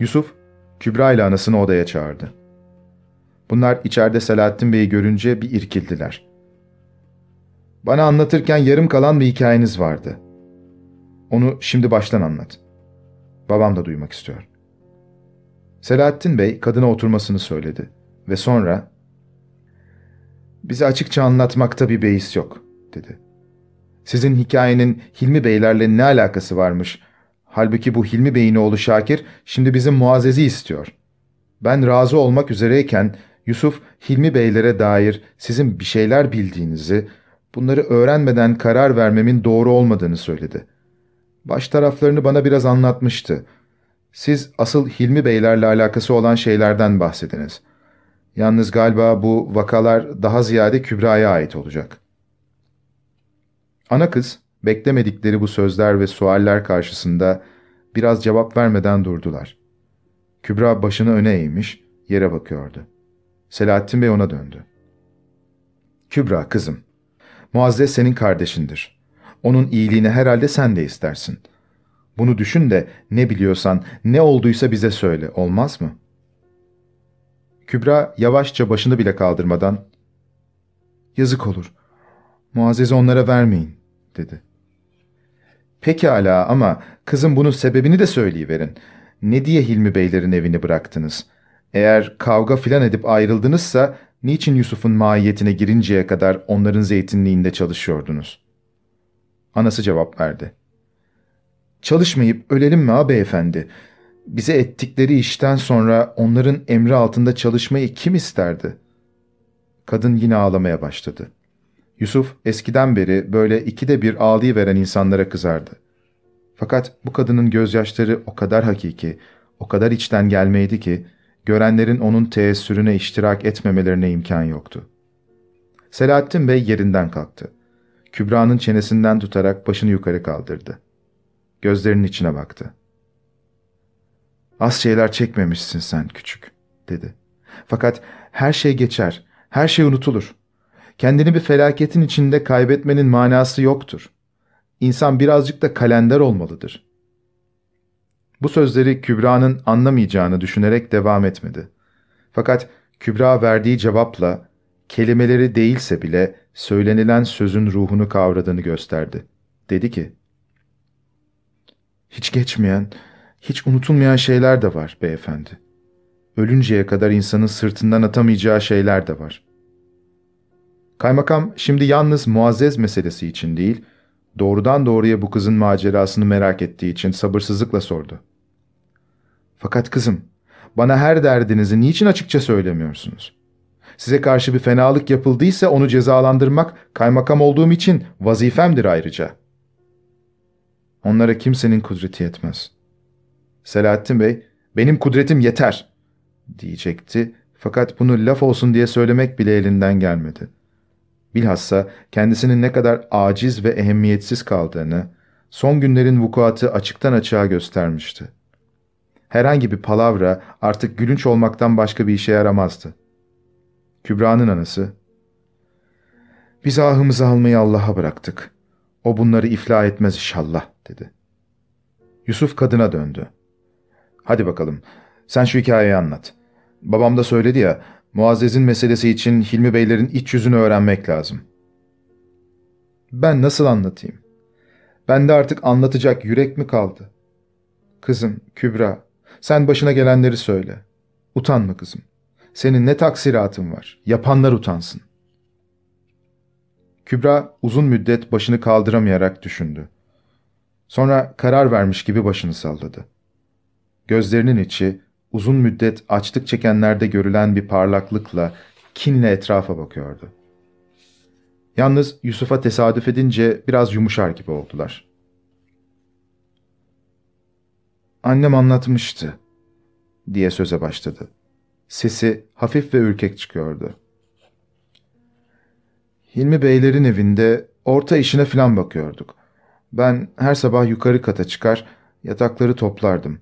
Yusuf, Kübra ile anasını odaya çağırdı. Bunlar içeride Selahattin Bey'i görünce bir irkildiler. Bana anlatırken yarım kalan bir hikayeniz vardı. Onu şimdi baştan anlat. Babam da duymak istiyor. Selahattin Bey kadına oturmasını söyledi ve sonra ''Bize açıkça anlatmakta bir beis yok.'' dedi. ''Sizin hikayenin Hilmi Beylerle ne alakası varmış?'' Halbuki bu Hilmi Bey'in oğlu Şakir şimdi bizim Muazzez'i istiyor. Ben razı olmak üzereyken Yusuf Hilmi Beylere dair sizin bir şeyler bildiğinizi, bunları öğrenmeden karar vermemin doğru olmadığını söyledi. Baş taraflarını bana biraz anlatmıştı. Siz asıl Hilmi Beylerle alakası olan şeylerden bahsediniz. Yalnız galiba bu vakalar daha ziyade Kübra'ya ait olacak. Ana kız, Beklemedikleri bu sözler ve sualler karşısında biraz cevap vermeden durdular. Kübra başını öne eğmiş, yere bakıyordu. Selahattin Bey ona döndü. Kübra kızım, Muazzez senin kardeşindir. Onun iyiliğini herhalde sen de istersin. Bunu düşün de ne biliyorsan, ne olduysa bize söyle, olmaz mı? Kübra yavaşça başını bile kaldırmadan, ''Yazık olur, Muazzez'i onlara vermeyin.'' dedi. Pekala ama kızım bunun sebebini de söyleyiverin. Ne diye Hilmi Beylerin evini bıraktınız? Eğer kavga filan edip ayrıldınızsa niçin Yusuf'un mahiyetine girinceye kadar onların zeytinliğinde çalışıyordunuz? Anası cevap verdi. Çalışmayıp ölelim mi ha beyefendi? Bize ettikleri işten sonra onların emri altında çalışmayı kim isterdi? Kadın yine ağlamaya başladı.'' Yusuf eskiden beri böyle ikide bir ağlayıveren insanlara kızardı. Fakat bu kadının gözyaşları o kadar hakiki, o kadar içten gelmeydi ki, görenlerin onun teessürüne iştirak etmemelerine imkan yoktu. Selahattin Bey yerinden kalktı. Kübra'nın çenesinden tutarak başını yukarı kaldırdı. Gözlerinin içine baktı. ''Az şeyler çekmemişsin sen küçük.'' dedi. ''Fakat her şey geçer, her şey unutulur.'' Kendini bir felaketin içinde kaybetmenin manası yoktur. İnsan birazcık da kalender olmalıdır. Bu sözleri Kübra'nın anlamayacağını düşünerek devam etmedi. Fakat Kübra verdiği cevapla, kelimeleri değilse bile söylenilen sözün ruhunu kavradığını gösterdi. Dedi ki, ''Hiç geçmeyen, hiç unutulmayan şeyler de var beyefendi. Ölünceye kadar insanın sırtından atamayacağı şeyler de var. Kaymakam şimdi yalnız Muazzez meselesi için değil, doğrudan doğruya bu kızın macerasını merak ettiği için sabırsızlıkla sordu. Fakat kızım, bana her derdinizi niçin açıkça söylemiyorsunuz? Size karşı bir fenalık yapıldıysa onu cezalandırmak kaymakam olduğum için vazifemdir ayrıca. Onlara kimsenin kudreti yetmez. Selahattin Bey, benim kudretim yeter, diyecekti fakat bunu laf olsun diye söylemek bile elinden gelmedi.'' bilhassa kendisinin ne kadar aciz ve ehemmiyetsiz kaldığını, son günlerin vukuatı açıktan açığa göstermişti. Herhangi bir palavra artık gülünç olmaktan başka bir işe yaramazdı. Kübra'nın anası, ''Biz ahımızı almayı Allah'a bıraktık. O bunları ifla etmez inşallah.'' dedi. Yusuf kadına döndü. ''Hadi bakalım, sen şu hikayeyi anlat. Babam da söyledi ya, Muazzez'in meselesi için Hilmi Beylerin iç yüzünü öğrenmek lazım. Ben nasıl anlatayım? Ben de artık anlatacak yürek mi kaldı? Kızım, Kübra, sen başına gelenleri söyle. Utanma kızım. Senin ne taksiratın var? Yapanlar utansın. Kübra uzun müddet başını kaldıramayarak düşündü. Sonra karar vermiş gibi başını salladı. Gözlerinin içi uzun müddet açlık çekenlerde görülen bir parlaklıkla, kinle etrafa bakıyordu. Yalnız Yusuf'a tesadüf edince biraz yumuşar gibi oldular. Annem anlatmıştı, diye söze başladı. Sesi hafif ve ürkek çıkıyordu. Hilmi Beylerin evinde orta işine filan bakıyorduk. Ben her sabah yukarı kata çıkar, yatakları toplardım.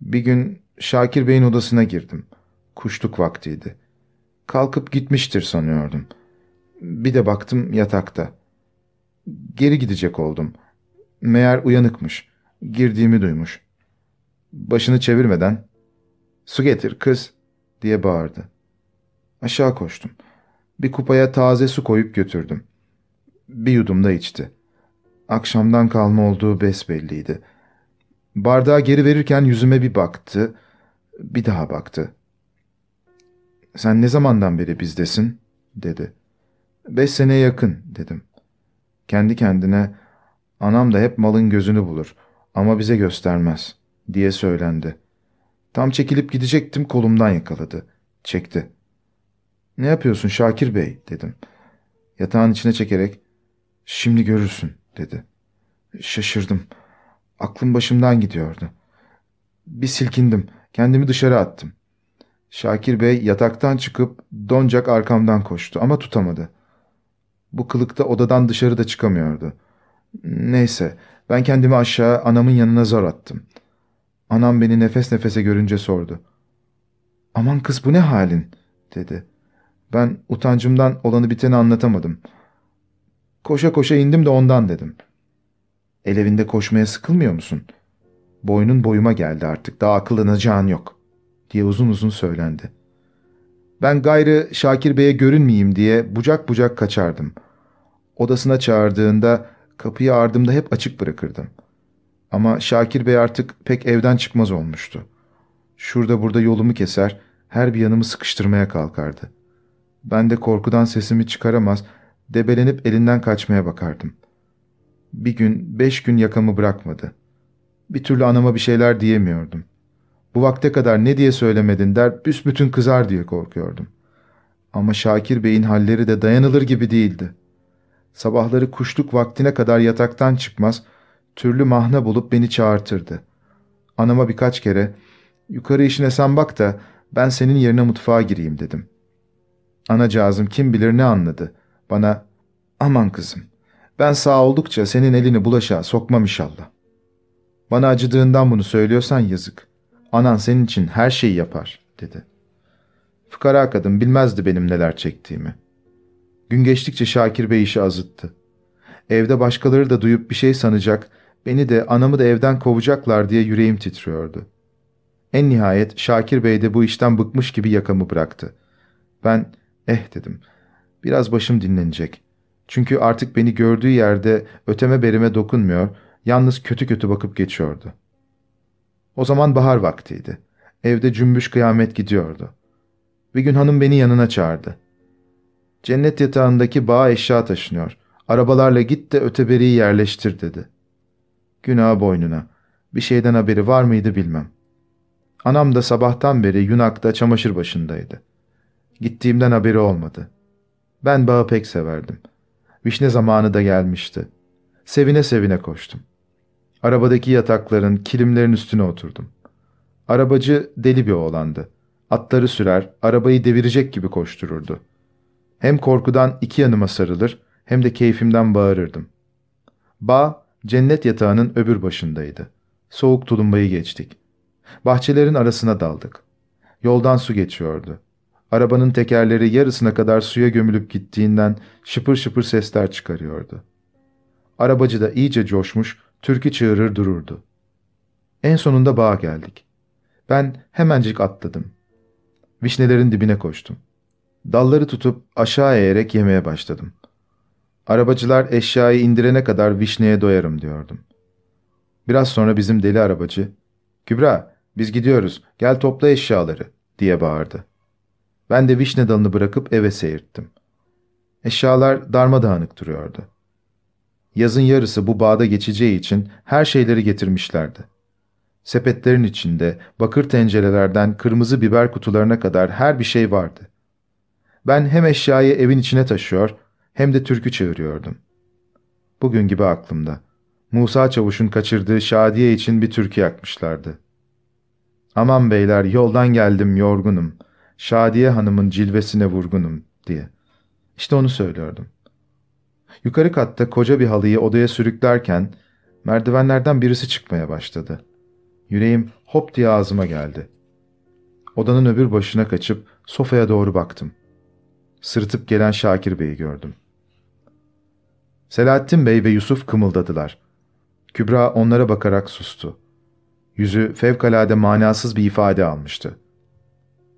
Bir gün Şakir Bey'in odasına girdim. Kuşluk vaktiydi. Kalkıp gitmiştir sanıyordum. Bir de baktım yatakta. Geri gidecek oldum. Meğer uyanıkmış. Girdiğimi duymuş. Başını çevirmeden ''Su getir kız'' diye bağırdı. Aşağı koştum. Bir kupaya taze su koyup götürdüm. Bir yudum da içti. Akşamdan kalma olduğu besbelliydi. Bardağı geri verirken yüzüme bir baktı.'' bir daha baktı. ''Sen ne zamandan beri bizdesin?'' dedi. ''Beş sene yakın'' dedim. Kendi kendine ''Anam da hep malın gözünü bulur ama bize göstermez.'' diye söylendi. Tam çekilip gidecektim kolumdan yakaladı. Çekti. ''Ne yapıyorsun Şakir Bey?'' dedim. Yatağın içine çekerek ''Şimdi görürsün'' dedi. Şaşırdım. Aklım başımdan gidiyordu. Bir silkindim. Kendimi dışarı attım. Şakir Bey yataktan çıkıp doncak arkamdan koştu ama tutamadı. Bu kılıkta odadan dışarı da çıkamıyordu. Neyse ben kendimi aşağı anamın yanına zor attım. Anam beni nefes nefese görünce sordu. ''Aman kız bu ne halin?'' dedi. Ben utancımdan olanı biteni anlatamadım. Koşa koşa indim de ondan dedim. ''El evinde koşmaya sıkılmıyor musun?'' Boynun boyuma geldi artık, daha akıllanacağın yok, diye uzun uzun söylendi. Ben gayrı Şakir Bey'e görünmeyeyim diye bucak bucak kaçardım. Odasına çağırdığında kapıyı ardımda hep açık bırakırdım. Ama Şakir Bey artık pek evden çıkmaz olmuştu. Şurada burada yolumu keser, her bir yanımı sıkıştırmaya kalkardı. Ben de korkudan sesimi çıkaramaz, debelenip elinden kaçmaya bakardım. Bir gün, beş gün yakamı bırakmadı.'' Bir türlü anama bir şeyler diyemiyordum. Bu vakte kadar ne diye söylemedin der, büsbütün kızar diye korkuyordum. Ama Şakir Bey'in halleri de dayanılır gibi değildi. Sabahları kuşluk vaktine kadar yataktan çıkmaz, türlü mahna bulup beni çağırtırdı. Anama birkaç kere, yukarı işine sen bak da ben senin yerine mutfağa gireyim dedim. Anacağızım kim bilir ne anladı. Bana, aman kızım, ben sağ oldukça senin elini bulaşığa sokmam inşallah. Bana acıdığından bunu söylüyorsan yazık. Anan senin için her şeyi yapar, dedi. Fıkara kadın bilmezdi benim neler çektiğimi. Gün geçtikçe Şakir Bey işi azıttı. Evde başkaları da duyup bir şey sanacak, beni de anamı da evden kovacaklar diye yüreğim titriyordu. En nihayet Şakir Bey de bu işten bıkmış gibi yakamı bıraktı. Ben, eh dedim, biraz başım dinlenecek. Çünkü artık beni gördüğü yerde öteme berime dokunmuyor, Yalnız kötü kötü bakıp geçiyordu. O zaman bahar vaktiydi. Evde cümbüş kıyamet gidiyordu. Bir gün hanım beni yanına çağırdı. Cennet yatağındaki bağa eşya taşınıyor. Arabalarla git de öteberiyi yerleştir dedi. Günah boynuna. Bir şeyden haberi var mıydı bilmem. Anam da sabahtan beri Yunak'ta çamaşır başındaydı. Gittiğimden haberi olmadı. Ben bağı pek severdim. Vişne zamanı da gelmişti. Sevine sevine koştum. Arabadaki yatakların, kilimlerin üstüne oturdum. Arabacı deli bir oğlandı. Atları sürer, arabayı devirecek gibi koştururdu. Hem korkudan iki yanıma sarılır, hem de keyfimden bağırırdım. Bağ, cennet yatağının öbür başındaydı. Soğuk tulumbayı geçtik. Bahçelerin arasına daldık. Yoldan su geçiyordu. Arabanın tekerleri yarısına kadar suya gömülüp gittiğinden şıpır şıpır sesler çıkarıyordu. Arabacı da iyice coşmuş, Türkü çığırır dururdu. En sonunda bağa geldik. Ben hemencik atladım. Vişnelerin dibine koştum. Dalları tutup aşağı eğerek yemeye başladım. Arabacılar eşyayı indirene kadar vişneye doyarım diyordum. Biraz sonra bizim deli arabacı, ''Kübra, biz gidiyoruz, gel topla eşyaları.'' diye bağırdı. Ben de vişne dalını bırakıp eve seyirttim. Eşyalar darmadağınık duruyordu. Yazın yarısı bu bağda geçeceği için her şeyleri getirmişlerdi. Sepetlerin içinde, bakır tencerelerden kırmızı biber kutularına kadar her bir şey vardı. Ben hem eşyayı evin içine taşıyor hem de türkü çeviriyordum. Bugün gibi aklımda. Musa Çavuş'un kaçırdığı Şadiye için bir türkü yakmışlardı. Aman beyler yoldan geldim yorgunum. Şadiye Hanım'ın cilvesine vurgunum diye. İşte onu söylüyordum. Yukarı katta koca bir halıyı odaya sürüklerken merdivenlerden birisi çıkmaya başladı. Yüreğim hop diye ağzıma geldi. Odanın öbür başına kaçıp sofaya doğru baktım. Sırıtıp gelen Şakir Bey'i gördüm. Selahattin Bey ve Yusuf kımıldadılar. Kübra onlara bakarak sustu. Yüzü fevkalade manasız bir ifade almıştı.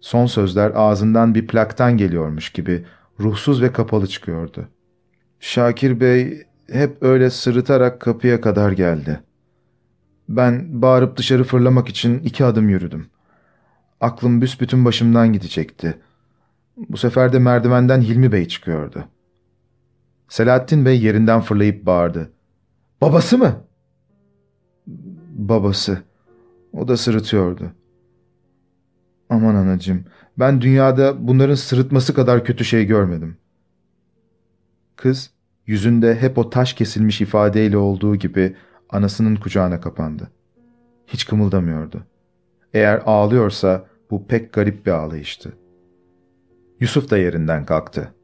Son sözler ağzından bir plaktan geliyormuş gibi ruhsuz ve kapalı çıkıyordu.'' Şakir Bey hep öyle sırıtarak kapıya kadar geldi. Ben bağırıp dışarı fırlamak için iki adım yürüdüm. Aklım büsbütün başımdan gidecekti. Bu sefer de merdivenden Hilmi Bey çıkıyordu. Selahattin Bey yerinden fırlayıp bağırdı. ''Babası mı?'' Babası. O da sırıtıyordu. Aman anacığım, ben dünyada bunların sırıtması kadar kötü şey görmedim. Kız yüzünde hep o taş kesilmiş ifadeyle olduğu gibi anasının kucağına kapandı. Hiç kımıldamıyordu. Eğer ağlıyorsa bu pek garip bir ağlayıştı. Yusuf da yerinden kalktı.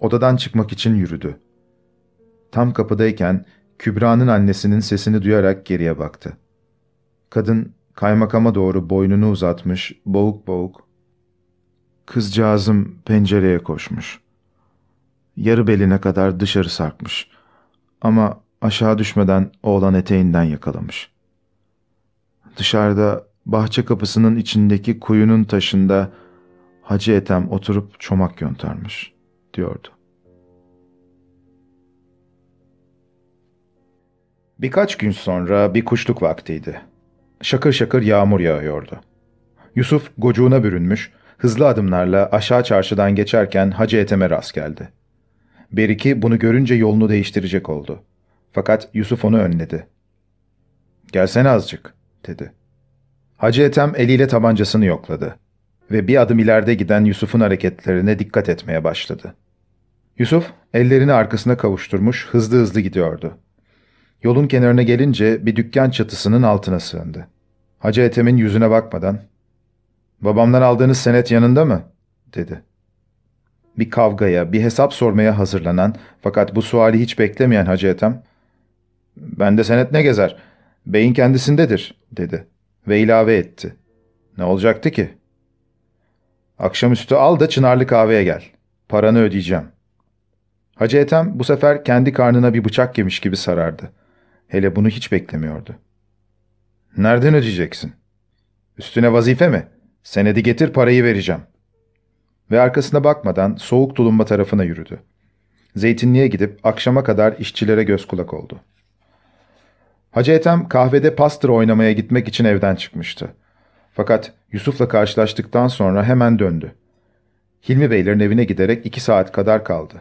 Odadan çıkmak için yürüdü. Tam kapıdayken Kübra'nın annesinin sesini duyarak geriye baktı. Kadın kaymakama doğru boynunu uzatmış, boğuk boğuk. Kızcağızım pencereye koşmuş yarı beline kadar dışarı sarkmış. Ama aşağı düşmeden oğlan eteğinden yakalamış. Dışarıda bahçe kapısının içindeki kuyunun taşında Hacı Etem oturup çomak yontarmış, diyordu. Birkaç gün sonra bir kuşluk vaktiydi. Şakır şakır yağmur yağıyordu. Yusuf gocuğuna bürünmüş, hızlı adımlarla aşağı çarşıdan geçerken Hacı Etem'e rast geldi.'' Beriki bunu görünce yolunu değiştirecek oldu. Fakat Yusuf onu önledi. ''Gelsene azıcık.'' dedi. Hacı Ethem eliyle tabancasını yokladı ve bir adım ileride giden Yusuf'un hareketlerine dikkat etmeye başladı. Yusuf ellerini arkasına kavuşturmuş hızlı hızlı gidiyordu. Yolun kenarına gelince bir dükkan çatısının altına sığındı. Hacı Ethem'in yüzüne bakmadan ''Babamdan aldığınız senet yanında mı?'' dedi bir kavgaya, bir hesap sormaya hazırlanan fakat bu suali hiç beklemeyen Hacı Ethem, ''Bende senet ne gezer? Beyin kendisindedir.'' dedi ve ilave etti. ''Ne olacaktı ki?'' ''Akşamüstü al da Çınarlı kahveye gel. Paranı ödeyeceğim.'' Hacı Ethem bu sefer kendi karnına bir bıçak yemiş gibi sarardı. Hele bunu hiç beklemiyordu. ''Nereden ödeyeceksin? Üstüne vazife mi? Senedi getir parayı vereceğim.'' ve arkasına bakmadan soğuk tulumba tarafına yürüdü. Zeytinliğe gidip akşama kadar işçilere göz kulak oldu. Hacı Ethem kahvede pastır oynamaya gitmek için evden çıkmıştı. Fakat Yusuf'la karşılaştıktan sonra hemen döndü. Hilmi Beylerin evine giderek iki saat kadar kaldı.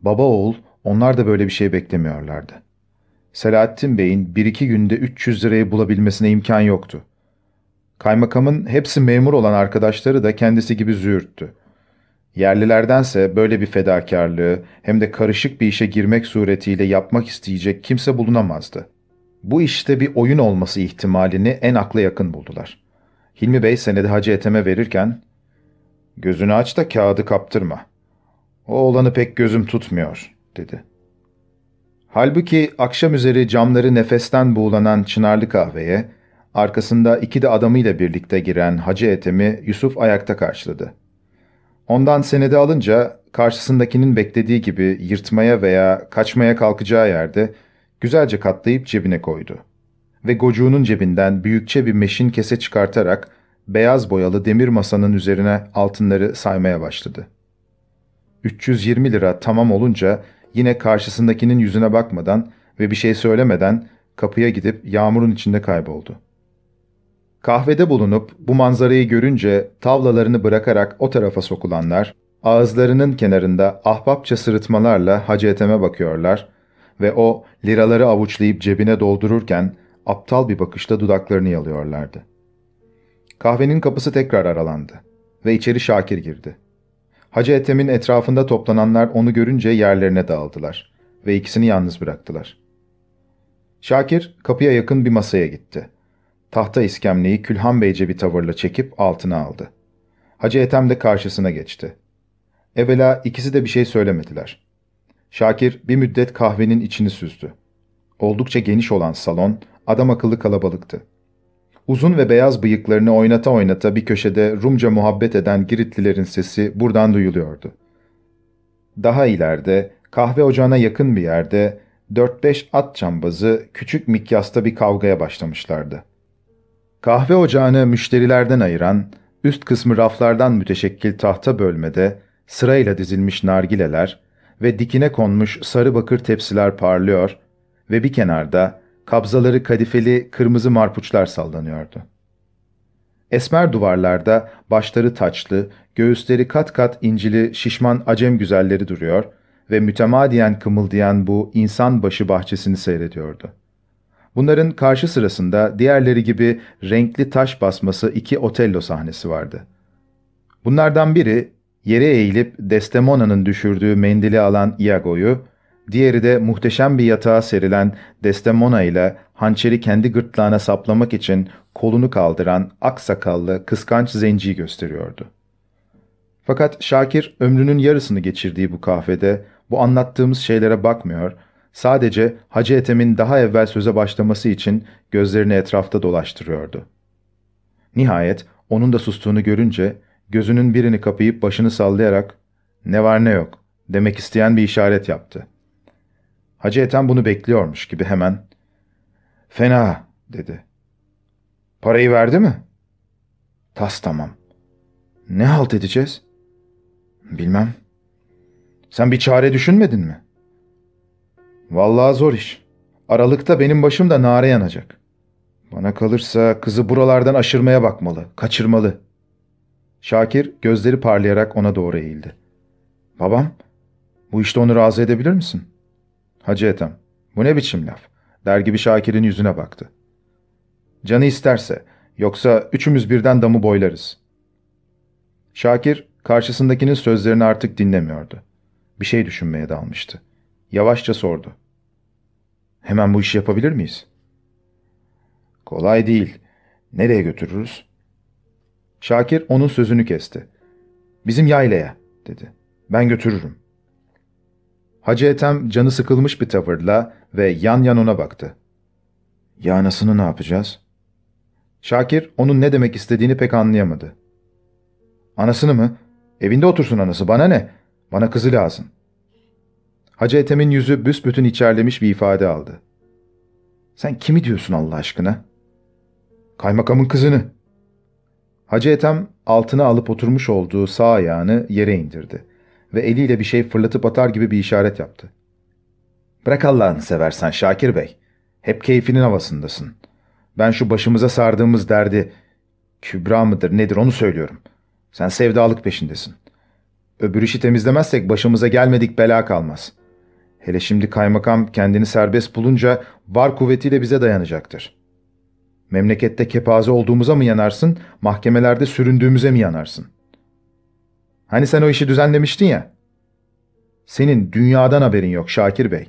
Baba oğul onlar da böyle bir şey beklemiyorlardı. Selahattin Bey'in bir iki günde 300 lirayı bulabilmesine imkan yoktu. Kaymakamın hepsi memur olan arkadaşları da kendisi gibi züğürttü. Yerlilerdense böyle bir fedakarlığı hem de karışık bir işe girmek suretiyle yapmak isteyecek kimse bulunamazdı. Bu işte bir oyun olması ihtimalini en akla yakın buldular. Hilmi Bey senedi Hacı Ethem'e verirken, ''Gözünü aç da kağıdı kaptırma. O olanı pek gözüm tutmuyor.'' dedi. Halbuki akşam üzeri camları nefesten buğulanan çınarlı kahveye, Arkasında iki de adamıyla birlikte giren Hacı Ethem'i Yusuf ayakta karşıladı. Ondan senedi alınca karşısındakinin beklediği gibi yırtmaya veya kaçmaya kalkacağı yerde güzelce katlayıp cebine koydu. Ve gocuğunun cebinden büyükçe bir meşin kese çıkartarak beyaz boyalı demir masanın üzerine altınları saymaya başladı. 320 lira tamam olunca yine karşısındakinin yüzüne bakmadan ve bir şey söylemeden kapıya gidip yağmurun içinde kayboldu.'' Kahvede bulunup bu manzarayı görünce tavlalarını bırakarak o tarafa sokulanlar, ağızlarının kenarında ahbapça sırıtmalarla Hacı Ethem'e bakıyorlar ve o liraları avuçlayıp cebine doldururken aptal bir bakışla dudaklarını yalıyorlardı. Kahvenin kapısı tekrar aralandı ve içeri Şakir girdi. Hacı Ethem'in etrafında toplananlar onu görünce yerlerine dağıldılar ve ikisini yalnız bıraktılar. Şakir kapıya yakın bir masaya gitti. Tahta iskemleyi Külhan Beyce bir tavırla çekip altına aldı. Hacı Ethem de karşısına geçti. Evvela ikisi de bir şey söylemediler. Şakir bir müddet kahvenin içini süzdü. Oldukça geniş olan salon adam akıllı kalabalıktı. Uzun ve beyaz bıyıklarını oynata oynata bir köşede Rumca muhabbet eden Giritlilerin sesi buradan duyuluyordu. Daha ileride, kahve ocağına yakın bir yerde 4-5 at cambazı küçük mikyasta bir kavgaya başlamışlardı. Kahve ocağını müşterilerden ayıran, üst kısmı raflardan müteşekkil tahta bölmede sırayla dizilmiş nargileler ve dikine konmuş sarı bakır tepsiler parlıyor ve bir kenarda kabzaları kadifeli kırmızı marpuçlar sallanıyordu. Esmer duvarlarda başları taçlı, göğüsleri kat kat incili şişman acem güzelleri duruyor ve mütemadiyen kımıldayan bu insan başı bahçesini seyrediyordu. Bunların karşı sırasında diğerleri gibi renkli taş basması iki Otello sahnesi vardı. Bunlardan biri yere eğilip Desdemona'nın düşürdüğü mendili alan Iago'yu, diğeri de muhteşem bir yatağa serilen Desdemona ile hançeri kendi gırtlağına saplamak için kolunu kaldıran aksakallı kıskanç zenciyi gösteriyordu. Fakat Şakir ömrünün yarısını geçirdiği bu kahvede bu anlattığımız şeylere bakmıyor ve Sadece Hacı Ethem'in daha evvel söze başlaması için gözlerini etrafta dolaştırıyordu. Nihayet onun da sustuğunu görünce gözünün birini kapayıp başını sallayarak ''Ne var ne yok'' demek isteyen bir işaret yaptı. Hacı Ethem bunu bekliyormuş gibi hemen ''Fena'' dedi. ''Parayı verdi mi?'' ''Tas tamam.'' ''Ne halt edeceğiz?'' ''Bilmem.'' ''Sen bir çare düşünmedin mi?'' Vallahi zor iş. Aralıkta benim başım da nare yanacak. Bana kalırsa kızı buralardan aşırmaya bakmalı, kaçırmalı. Şakir gözleri parlayarak ona doğru eğildi. Babam, bu işte onu razı edebilir misin? Hacı Ethem, bu ne biçim laf? Der gibi Şakir'in yüzüne baktı. Canı isterse, yoksa üçümüz birden damı boylarız. Şakir, karşısındakinin sözlerini artık dinlemiyordu. Bir şey düşünmeye dalmıştı. Yavaşça sordu. Hemen bu işi yapabilir miyiz? Kolay değil. Nereye götürürüz? Şakir onun sözünü kesti. Bizim yaylaya, dedi. Ben götürürüm. Hacı Ethem canı sıkılmış bir tavırla ve yan yan ona baktı. Ya anasını ne yapacağız? Şakir onun ne demek istediğini pek anlayamadı. Anasını mı? Evinde otursun anası, bana ne? Bana kızı lazım.'' Hacı Ethem'in yüzü büsbütün içerlemiş bir ifade aldı. ''Sen kimi diyorsun Allah aşkına?'' ''Kaymakamın kızını.'' Hacı Ethem altına alıp oturmuş olduğu sağ ayağını yere indirdi ve eliyle bir şey fırlatıp atar gibi bir işaret yaptı. ''Bırak Allah'ını seversen Şakir Bey. Hep keyfinin havasındasın. Ben şu başımıza sardığımız derdi, kübra mıdır nedir onu söylüyorum. Sen sevdalık peşindesin. Öbür işi temizlemezsek başımıza gelmedik bela kalmaz. Hele şimdi kaymakam kendini serbest bulunca var kuvvetiyle bize dayanacaktır. Memlekette kepaze olduğumuza mı yanarsın, mahkemelerde süründüğümüze mi yanarsın? Hani sen o işi düzenlemiştin ya? Senin dünyadan haberin yok Şakir Bey.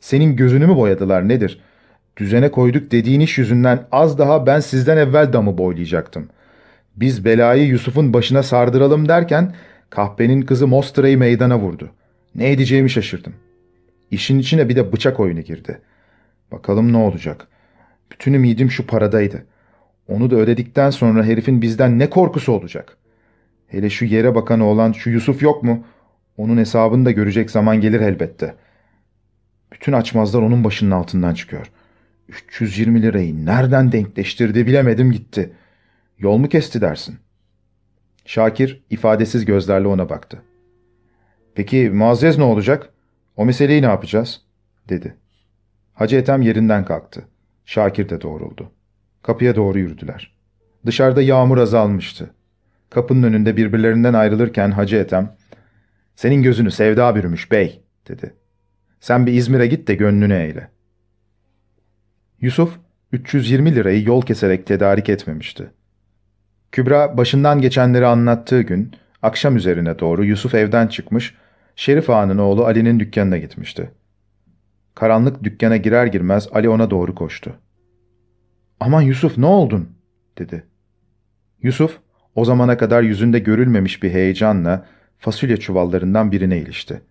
Senin gözünü mü boyadılar nedir? Düzene koyduk dediğin iş yüzünden az daha ben sizden evvel damı boylayacaktım. Biz belayı Yusuf'un başına sardıralım derken kahpenin kızı Mostra'yı meydana vurdu. Ne edeceğimi şaşırdım.'' İşin içine bir de bıçak oyunu girdi. Bakalım ne olacak. Bütün ümidim şu paradaydı. Onu da ödedikten sonra herifin bizden ne korkusu olacak. Hele şu yere bakanı olan şu Yusuf yok mu? Onun hesabını da görecek zaman gelir elbette. Bütün açmazlar onun başının altından çıkıyor. 320 lirayı nereden denkleştirdi bilemedim gitti. Yol mu kesti dersin? Şakir ifadesiz gözlerle ona baktı. Peki Muazzez ne olacak? O meseleyi ne yapacağız? dedi. Hacı Ethem yerinden kalktı. Şakir de doğruldu. Kapıya doğru yürüdüler. Dışarıda yağmur azalmıştı. Kapının önünde birbirlerinden ayrılırken Hacı Ethem, ''Senin gözünü sevda bürümüş bey'' dedi. ''Sen bir İzmir'e git de gönlünü eyle.'' Yusuf, 320 lirayı yol keserek tedarik etmemişti. Kübra başından geçenleri anlattığı gün, akşam üzerine doğru Yusuf evden çıkmış, Şerif Ağa'nın oğlu Ali'nin dükkanına gitmişti. Karanlık dükkana girer girmez Ali ona doğru koştu. ''Aman Yusuf ne oldun?'' dedi. Yusuf, o zamana kadar yüzünde görülmemiş bir heyecanla fasulye çuvallarından birine ilişti.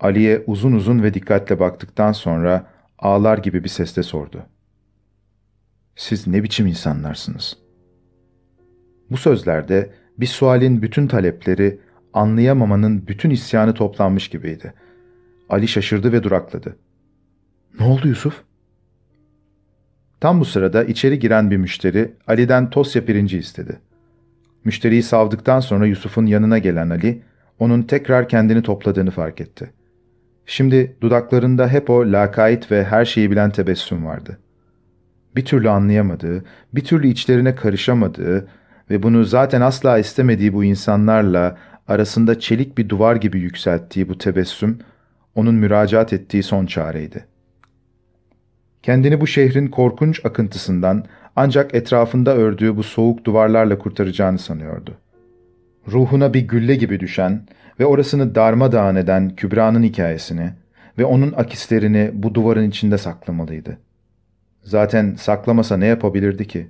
Ali'ye uzun uzun ve dikkatle baktıktan sonra ağlar gibi bir sesle sordu. ''Siz ne biçim insanlarsınız?'' Bu sözlerde bir sualin bütün talepleri anlayamamanın bütün isyanı toplanmış gibiydi. Ali şaşırdı ve durakladı. ''Ne oldu Yusuf?'' Tam bu sırada içeri giren bir müşteri Ali'den tosya pirinci istedi. Müşteriyi savdıktan sonra Yusuf'un yanına gelen Ali, onun tekrar kendini topladığını fark etti. Şimdi dudaklarında hep o lakayt ve her şeyi bilen tebessüm vardı. Bir türlü anlayamadığı, bir türlü içlerine karışamadığı, ve bunu zaten asla istemediği bu insanlarla arasında çelik bir duvar gibi yükselttiği bu tebessüm, onun müracaat ettiği son çareydi. Kendini bu şehrin korkunç akıntısından ancak etrafında ördüğü bu soğuk duvarlarla kurtaracağını sanıyordu. Ruhuna bir gülle gibi düşen ve orasını darmadağın eden Kübra'nın hikayesini ve onun akislerini bu duvarın içinde saklamalıydı. Zaten saklamasa ne yapabilirdi ki?''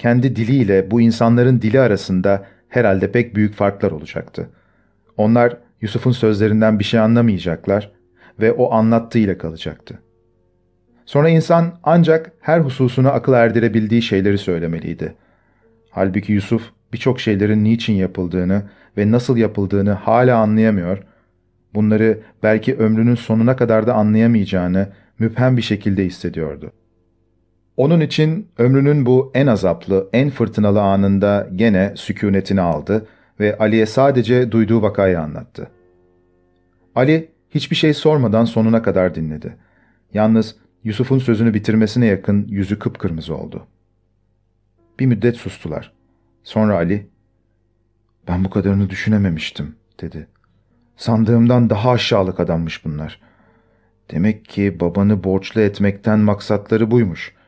kendi diliyle bu insanların dili arasında herhalde pek büyük farklar olacaktı. Onlar Yusuf'un sözlerinden bir şey anlamayacaklar ve o anlattığıyla kalacaktı. Sonra insan ancak her hususuna akıl erdirebildiği şeyleri söylemeliydi. Halbuki Yusuf birçok şeylerin niçin yapıldığını ve nasıl yapıldığını hala anlayamıyor, bunları belki ömrünün sonuna kadar da anlayamayacağını müphem bir şekilde hissediyordu. Onun için ömrünün bu en azaplı, en fırtınalı anında gene sükunetini aldı ve Ali'ye sadece duyduğu vakayı anlattı. Ali hiçbir şey sormadan sonuna kadar dinledi. Yalnız Yusuf'un sözünü bitirmesine yakın yüzü kıpkırmızı oldu. Bir müddet sustular. Sonra Ali, ''Ben bu kadarını düşünememiştim.'' dedi. ''Sandığımdan daha aşağılık adammış bunlar. Demek ki babanı borçlu etmekten maksatları buymuş.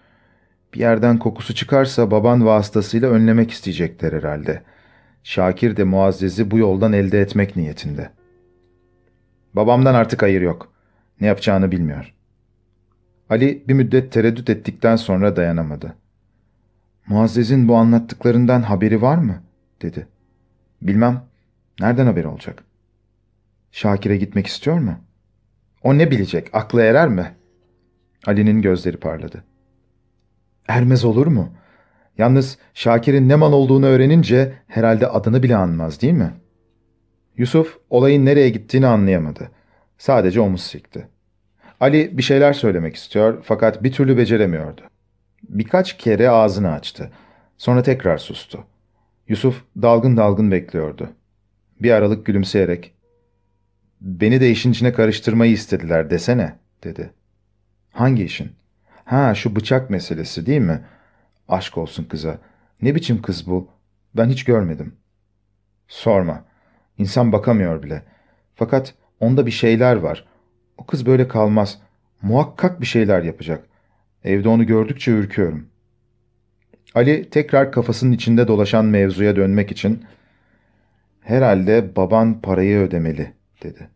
Bir yerden kokusu çıkarsa baban vasıtasıyla önlemek isteyecekler herhalde. Şakir de Muazzez'i bu yoldan elde etmek niyetinde. Babamdan artık hayır yok. Ne yapacağını bilmiyor. Ali bir müddet tereddüt ettikten sonra dayanamadı. Muazzez'in bu anlattıklarından haberi var mı? dedi. Bilmem. Nereden haberi olacak? Şakir'e gitmek istiyor mu? O ne bilecek? Aklı erer mi? Ali'nin gözleri parladı. Ermez olur mu? Yalnız Şakir'in ne mal olduğunu öğrenince herhalde adını bile anmaz değil mi? Yusuf olayın nereye gittiğini anlayamadı. Sadece omuz sikti. Ali bir şeyler söylemek istiyor fakat bir türlü beceremiyordu. Birkaç kere ağzını açtı. Sonra tekrar sustu. Yusuf dalgın dalgın bekliyordu. Bir aralık gülümseyerek ''Beni de işin içine karıştırmayı istediler desene.'' dedi. ''Hangi işin?'' Ha şu bıçak meselesi değil mi? Aşk olsun kıza. Ne biçim kız bu? Ben hiç görmedim. Sorma. İnsan bakamıyor bile. Fakat onda bir şeyler var. O kız böyle kalmaz. Muhakkak bir şeyler yapacak. Evde onu gördükçe ürküyorum. Ali tekrar kafasının içinde dolaşan mevzuya dönmek için ''Herhalde baban parayı ödemeli.'' dedi.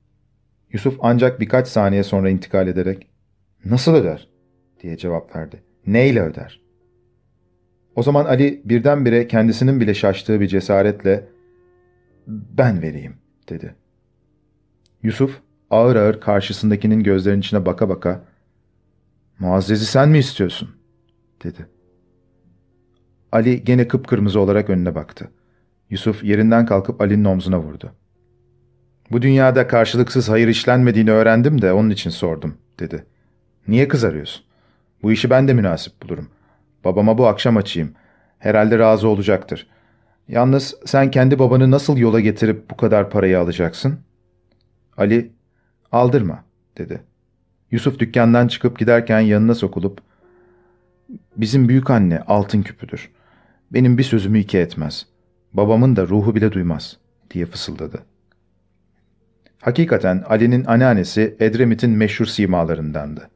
Yusuf ancak birkaç saniye sonra intikal ederek ''Nasıl öder?'' diye cevap verdi. Neyle öder? O zaman Ali birdenbire kendisinin bile şaştığı bir cesaretle ben vereyim dedi. Yusuf ağır ağır karşısındakinin gözlerinin içine baka baka Muazzez'i sen mi istiyorsun? dedi. Ali gene kıpkırmızı olarak önüne baktı. Yusuf yerinden kalkıp Ali'nin omzuna vurdu. Bu dünyada karşılıksız hayır işlenmediğini öğrendim de onun için sordum, dedi. Niye kızarıyorsun? Bu işi ben de münasip bulurum. Babama bu akşam açayım. Herhalde razı olacaktır. Yalnız sen kendi babanı nasıl yola getirip bu kadar parayı alacaksın? Ali, aldırma, dedi. Yusuf dükkandan çıkıp giderken yanına sokulup, Bizim büyük anne altın küpüdür. Benim bir sözümü iki etmez. Babamın da ruhu bile duymaz, diye fısıldadı. Hakikaten Ali'nin anneannesi Edremit'in meşhur simalarındandı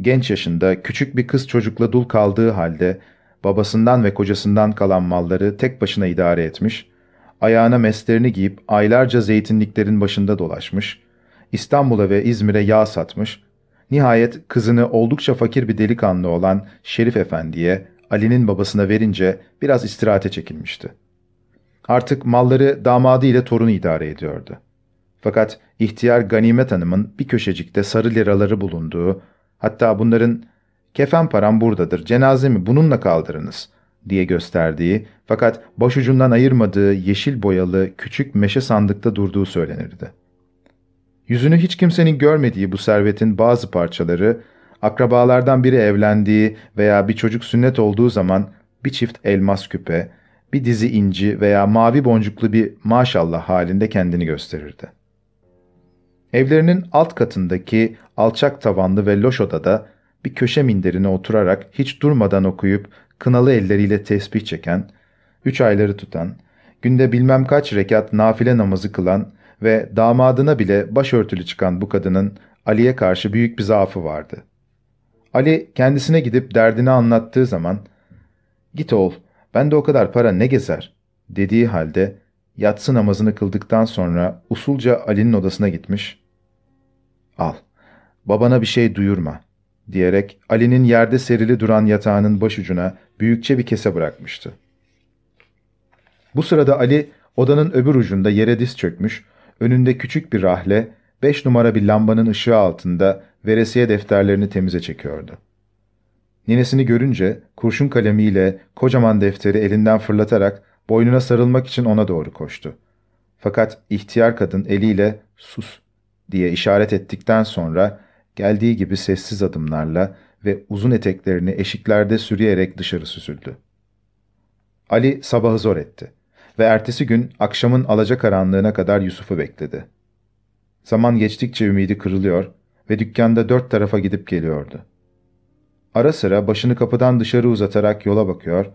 genç yaşında küçük bir kız çocukla dul kaldığı halde babasından ve kocasından kalan malları tek başına idare etmiş, ayağına meslerini giyip aylarca zeytinliklerin başında dolaşmış, İstanbul'a ve İzmir'e yağ satmış, nihayet kızını oldukça fakir bir delikanlı olan Şerif Efendi'ye Ali'nin babasına verince biraz istirahate çekilmişti. Artık malları damadı ile torunu idare ediyordu. Fakat ihtiyar Ganimet Hanım'ın bir köşecikte sarı liraları bulunduğu Hatta bunların kefen param buradadır, cenazemi bununla kaldırınız diye gösterdiği fakat başucundan ayırmadığı yeşil boyalı küçük meşe sandıkta durduğu söylenirdi. Yüzünü hiç kimsenin görmediği bu servetin bazı parçaları, akrabalardan biri evlendiği veya bir çocuk sünnet olduğu zaman bir çift elmas küpe, bir dizi inci veya mavi boncuklu bir maşallah halinde kendini gösterirdi.'' Evlerinin alt katındaki alçak tavanlı ve loş odada bir köşe minderine oturarak hiç durmadan okuyup kınalı elleriyle tesbih çeken, üç ayları tutan, günde bilmem kaç rekat nafile namazı kılan ve damadına bile başörtülü çıkan bu kadının Ali'ye karşı büyük bir zaafı vardı. Ali kendisine gidip derdini anlattığı zaman ''Git oğul, ben de o kadar para ne gezer?'' dediği halde yatsı namazını kıldıktan sonra usulca Ali'nin odasına gitmiş, Al, babana bir şey duyurma, diyerek Ali'nin yerde serili duran yatağının başucuna büyükçe bir kese bırakmıştı. Bu sırada Ali, odanın öbür ucunda yere diz çökmüş, önünde küçük bir rahle, beş numara bir lambanın ışığı altında veresiye defterlerini temize çekiyordu. Ninesini görünce kurşun kalemiyle kocaman defteri elinden fırlatarak boynuna sarılmak için ona doğru koştu. Fakat ihtiyar kadın eliyle ''Sus, diye işaret ettikten sonra geldiği gibi sessiz adımlarla ve uzun eteklerini eşiklerde sürüyerek dışarı süzüldü. Ali sabahı zor etti ve ertesi gün akşamın alacakaranlığına kadar Yusuf'u bekledi. Zaman geçtikçe ümidi kırılıyor ve dükkanda dört tarafa gidip geliyordu. Ara sıra başını kapıdan dışarı uzatarak yola bakıyor,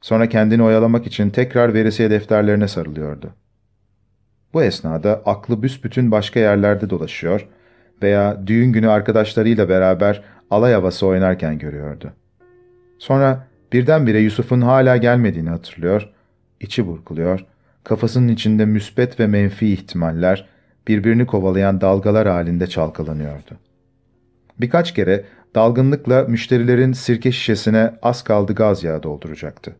sonra kendini oyalamak için tekrar veresiye defterlerine sarılıyordu. Bu esnada aklı büsbütün başka yerlerde dolaşıyor veya düğün günü arkadaşlarıyla beraber alay havası oynarken görüyordu. Sonra birdenbire Yusuf'un hala gelmediğini hatırlıyor, içi burkuluyor, kafasının içinde müsbet ve menfi ihtimaller birbirini kovalayan dalgalar halinde çalkalanıyordu. Birkaç kere dalgınlıkla müşterilerin sirke şişesine az kaldı gaz yağı dolduracaktı.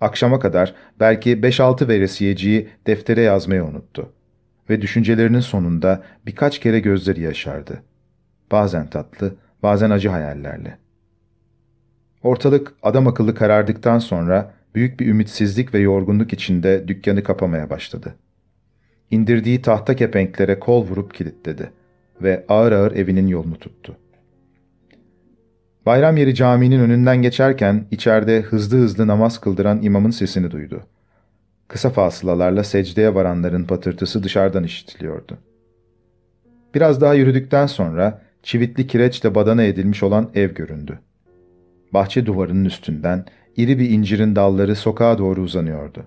Akşama kadar belki 5-6 veresiyeciyi deftere yazmayı unuttu. Ve düşüncelerinin sonunda birkaç kere gözleri yaşardı. Bazen tatlı, bazen acı hayallerle. Ortalık adam akıllı karardıktan sonra büyük bir ümitsizlik ve yorgunluk içinde dükkanı kapamaya başladı. İndirdiği tahta kepenklere kol vurup kilitledi ve ağır ağır evinin yolunu tuttu. Bayram yeri caminin önünden geçerken içeride hızlı hızlı namaz kıldıran imamın sesini duydu. Kısa fasılalarla secdeye varanların patırtısı dışarıdan işitiliyordu. Biraz daha yürüdükten sonra çivitli kireçle badana edilmiş olan ev göründü. Bahçe duvarının üstünden iri bir incirin dalları sokağa doğru uzanıyordu.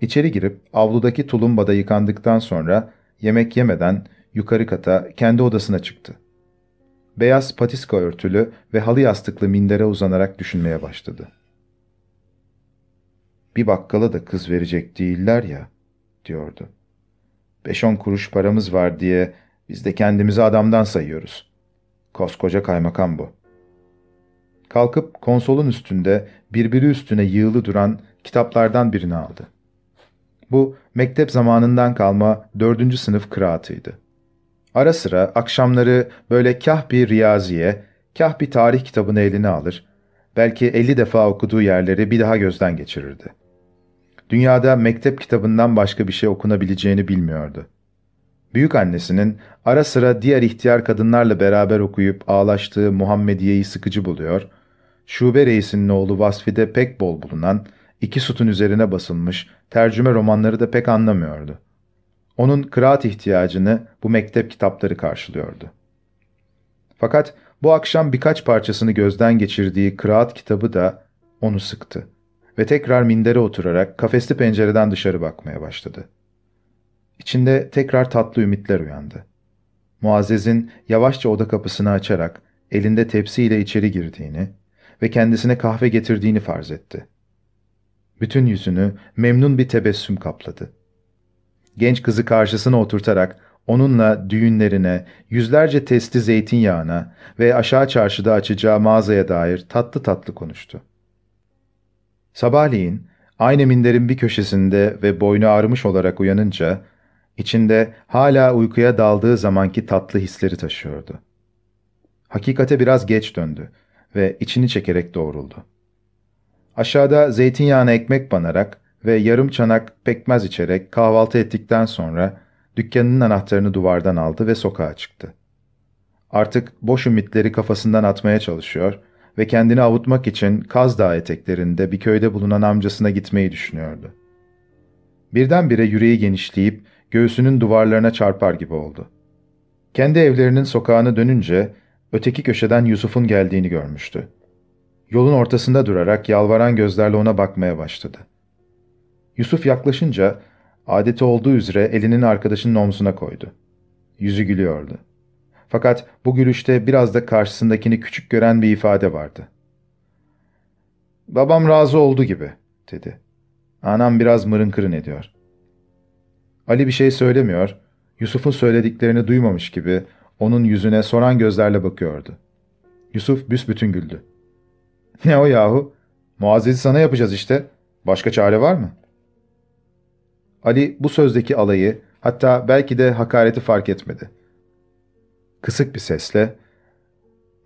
İçeri girip avludaki tulumbada yıkandıktan sonra yemek yemeden yukarı kata kendi odasına çıktı beyaz patiska örtülü ve halı yastıklı mindere uzanarak düşünmeye başladı. Bir bakkala da kız verecek değiller ya, diyordu. Beş on kuruş paramız var diye biz de kendimizi adamdan sayıyoruz. Koskoca kaymakam bu. Kalkıp konsolun üstünde birbiri üstüne yığılı duran kitaplardan birini aldı. Bu mektep zamanından kalma dördüncü sınıf kıraatıydı. Ara sıra akşamları böyle kah bir riyaziye, kah bir tarih kitabını eline alır, belki elli defa okuduğu yerleri bir daha gözden geçirirdi. Dünyada mektep kitabından başka bir şey okunabileceğini bilmiyordu. Büyük annesinin ara sıra diğer ihtiyar kadınlarla beraber okuyup ağlaştığı Muhammediye'yi sıkıcı buluyor, şube reisinin oğlu Vasfi'de pek bol bulunan, iki sütun üzerine basılmış, tercüme romanları da pek anlamıyordu.'' Onun kıraat ihtiyacını bu mektep kitapları karşılıyordu. Fakat bu akşam birkaç parçasını gözden geçirdiği kıraat kitabı da onu sıktı ve tekrar mindere oturarak kafesli pencereden dışarı bakmaya başladı. İçinde tekrar tatlı ümitler uyandı. Muazzez'in yavaşça oda kapısını açarak elinde tepsiyle içeri girdiğini ve kendisine kahve getirdiğini farz etti. Bütün yüzünü memnun bir tebessüm kapladı. Genç kızı karşısına oturtarak onunla düğünlerine, yüzlerce testi zeytinyağına ve aşağı çarşıda açacağı mağazaya dair tatlı tatlı konuştu. Sabahleyin aynı minderin bir köşesinde ve boynu ağrımış olarak uyanınca içinde hala uykuya daldığı zamanki tatlı hisleri taşıyordu. Hakikate biraz geç döndü ve içini çekerek doğruldu. Aşağıda zeytinyağına ekmek banarak ve yarım çanak pekmez içerek kahvaltı ettikten sonra dükkanının anahtarını duvardan aldı ve sokağa çıktı. Artık boş ümitleri kafasından atmaya çalışıyor ve kendini avutmak için Kaz Dağı eteklerinde bir köyde bulunan amcasına gitmeyi düşünüyordu. Birdenbire yüreği genişleyip göğsünün duvarlarına çarpar gibi oldu. Kendi evlerinin sokağına dönünce öteki köşeden Yusuf'un geldiğini görmüştü. Yolun ortasında durarak yalvaran gözlerle ona bakmaya başladı. Yusuf yaklaşınca adeti olduğu üzere elinin arkadaşının omzuna koydu. Yüzü gülüyordu. Fakat bu gülüşte biraz da karşısındakini küçük gören bir ifade vardı. ''Babam razı oldu gibi.'' dedi. Anam biraz mırın kırın ediyor. Ali bir şey söylemiyor, Yusuf'un söylediklerini duymamış gibi onun yüzüne soran gözlerle bakıyordu. Yusuf büsbütün güldü. ''Ne o yahu? Muazzezi sana yapacağız işte. Başka çare var mı?'' Ali bu sözdeki alayı hatta belki de hakareti fark etmedi. Kısık bir sesle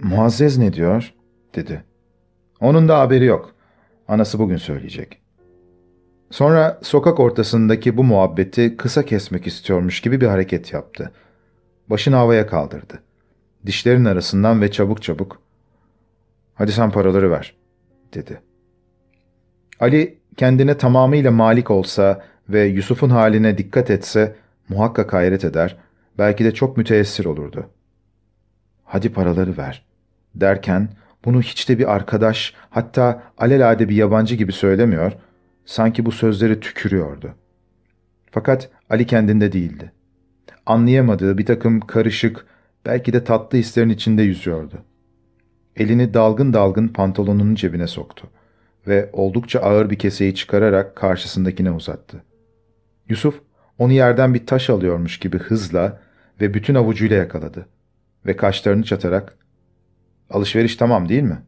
''Muazzez ne diyor?'' dedi. ''Onun da haberi yok. Anası bugün söyleyecek.'' Sonra sokak ortasındaki bu muhabbeti kısa kesmek istiyormuş gibi bir hareket yaptı. Başını havaya kaldırdı. Dişlerin arasından ve çabuk çabuk ''Hadi sen paraları ver.'' dedi. Ali kendine tamamıyla malik olsa ve Yusuf'un haline dikkat etse muhakkak hayret eder, belki de çok müteessir olurdu. Hadi paraları ver. Derken bunu hiç de bir arkadaş, hatta alelade bir yabancı gibi söylemiyor, sanki bu sözleri tükürüyordu. Fakat Ali kendinde değildi. Anlayamadığı bir takım karışık, belki de tatlı hislerin içinde yüzüyordu. Elini dalgın dalgın pantolonunun cebine soktu ve oldukça ağır bir keseyi çıkararak karşısındakine uzattı. Yusuf onu yerden bir taş alıyormuş gibi hızla ve bütün avucuyla yakaladı ve kaşlarını çatarak ''Alışveriş tamam değil mi?''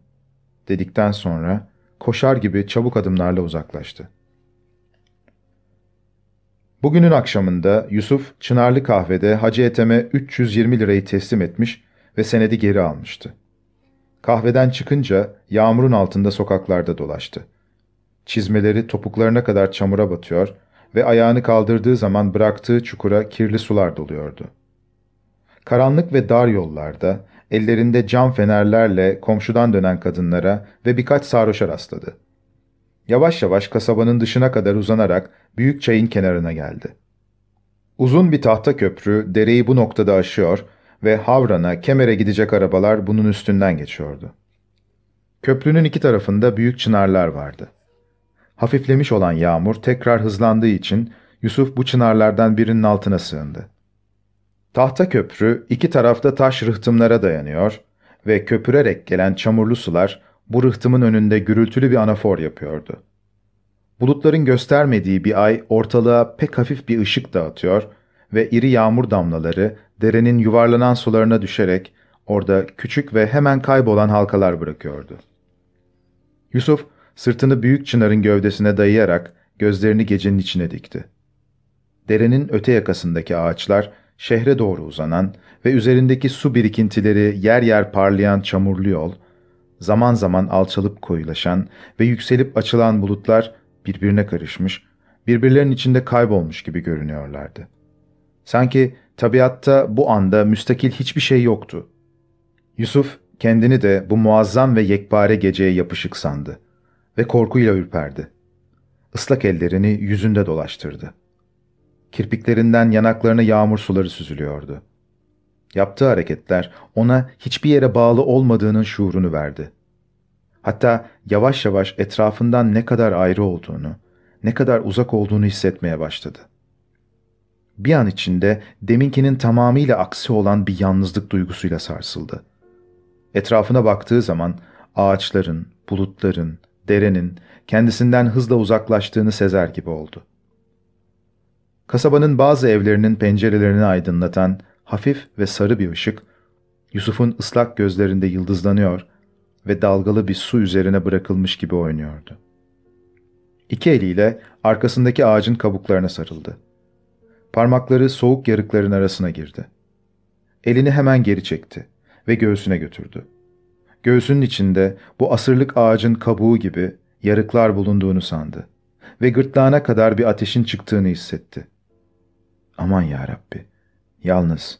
dedikten sonra koşar gibi çabuk adımlarla uzaklaştı. Bugünün akşamında Yusuf Çınarlı Kahve'de Hacı eteme 320 lirayı teslim etmiş ve senedi geri almıştı. Kahveden çıkınca yağmurun altında sokaklarda dolaştı. Çizmeleri topuklarına kadar çamura batıyor ve ayağını kaldırdığı zaman bıraktığı çukura kirli sular doluyordu. Karanlık ve dar yollarda, ellerinde cam fenerlerle komşudan dönen kadınlara ve birkaç sarhoşa rastladı. Yavaş yavaş kasabanın dışına kadar uzanarak büyük çayın kenarına geldi. Uzun bir tahta köprü dereyi bu noktada aşıyor ve Havran'a, Kemer'e gidecek arabalar bunun üstünden geçiyordu. Köprünün iki tarafında büyük çınarlar vardı. Hafiflemiş olan yağmur tekrar hızlandığı için Yusuf bu çınarlardan birinin altına sığındı. Tahta köprü iki tarafta taş rıhtımlara dayanıyor ve köpürerek gelen çamurlu sular bu rıhtımın önünde gürültülü bir anafor yapıyordu. Bulutların göstermediği bir ay ortalığa pek hafif bir ışık dağıtıyor ve iri yağmur damlaları derenin yuvarlanan sularına düşerek orada küçük ve hemen kaybolan halkalar bırakıyordu. Yusuf, Sırtını büyük çınarın gövdesine dayayarak gözlerini gecenin içine dikti. Derenin öte yakasındaki ağaçlar şehre doğru uzanan ve üzerindeki su birikintileri yer yer parlayan çamurlu yol, zaman zaman alçalıp koyulaşan ve yükselip açılan bulutlar birbirine karışmış, birbirlerinin içinde kaybolmuş gibi görünüyorlardı. Sanki tabiatta bu anda müstakil hiçbir şey yoktu. Yusuf kendini de bu muazzam ve yekpare geceye yapışık sandı ve korkuyla ürperdi. Islak ellerini yüzünde dolaştırdı. Kirpiklerinden yanaklarına yağmur suları süzülüyordu. Yaptığı hareketler ona hiçbir yere bağlı olmadığının şuurunu verdi. Hatta yavaş yavaş etrafından ne kadar ayrı olduğunu, ne kadar uzak olduğunu hissetmeye başladı. Bir an içinde deminkinin tamamıyla aksi olan bir yalnızlık duygusuyla sarsıldı. Etrafına baktığı zaman ağaçların, bulutların, derenin kendisinden hızla uzaklaştığını sezer gibi oldu. Kasabanın bazı evlerinin pencerelerini aydınlatan hafif ve sarı bir ışık, Yusuf'un ıslak gözlerinde yıldızlanıyor ve dalgalı bir su üzerine bırakılmış gibi oynuyordu. İki eliyle arkasındaki ağacın kabuklarına sarıldı. Parmakları soğuk yarıkların arasına girdi. Elini hemen geri çekti ve göğsüne götürdü. Göğsünün içinde bu asırlık ağacın kabuğu gibi yarıklar bulunduğunu sandı ve gırtlağına kadar bir ateşin çıktığını hissetti. Aman ya Rabbi, yalnız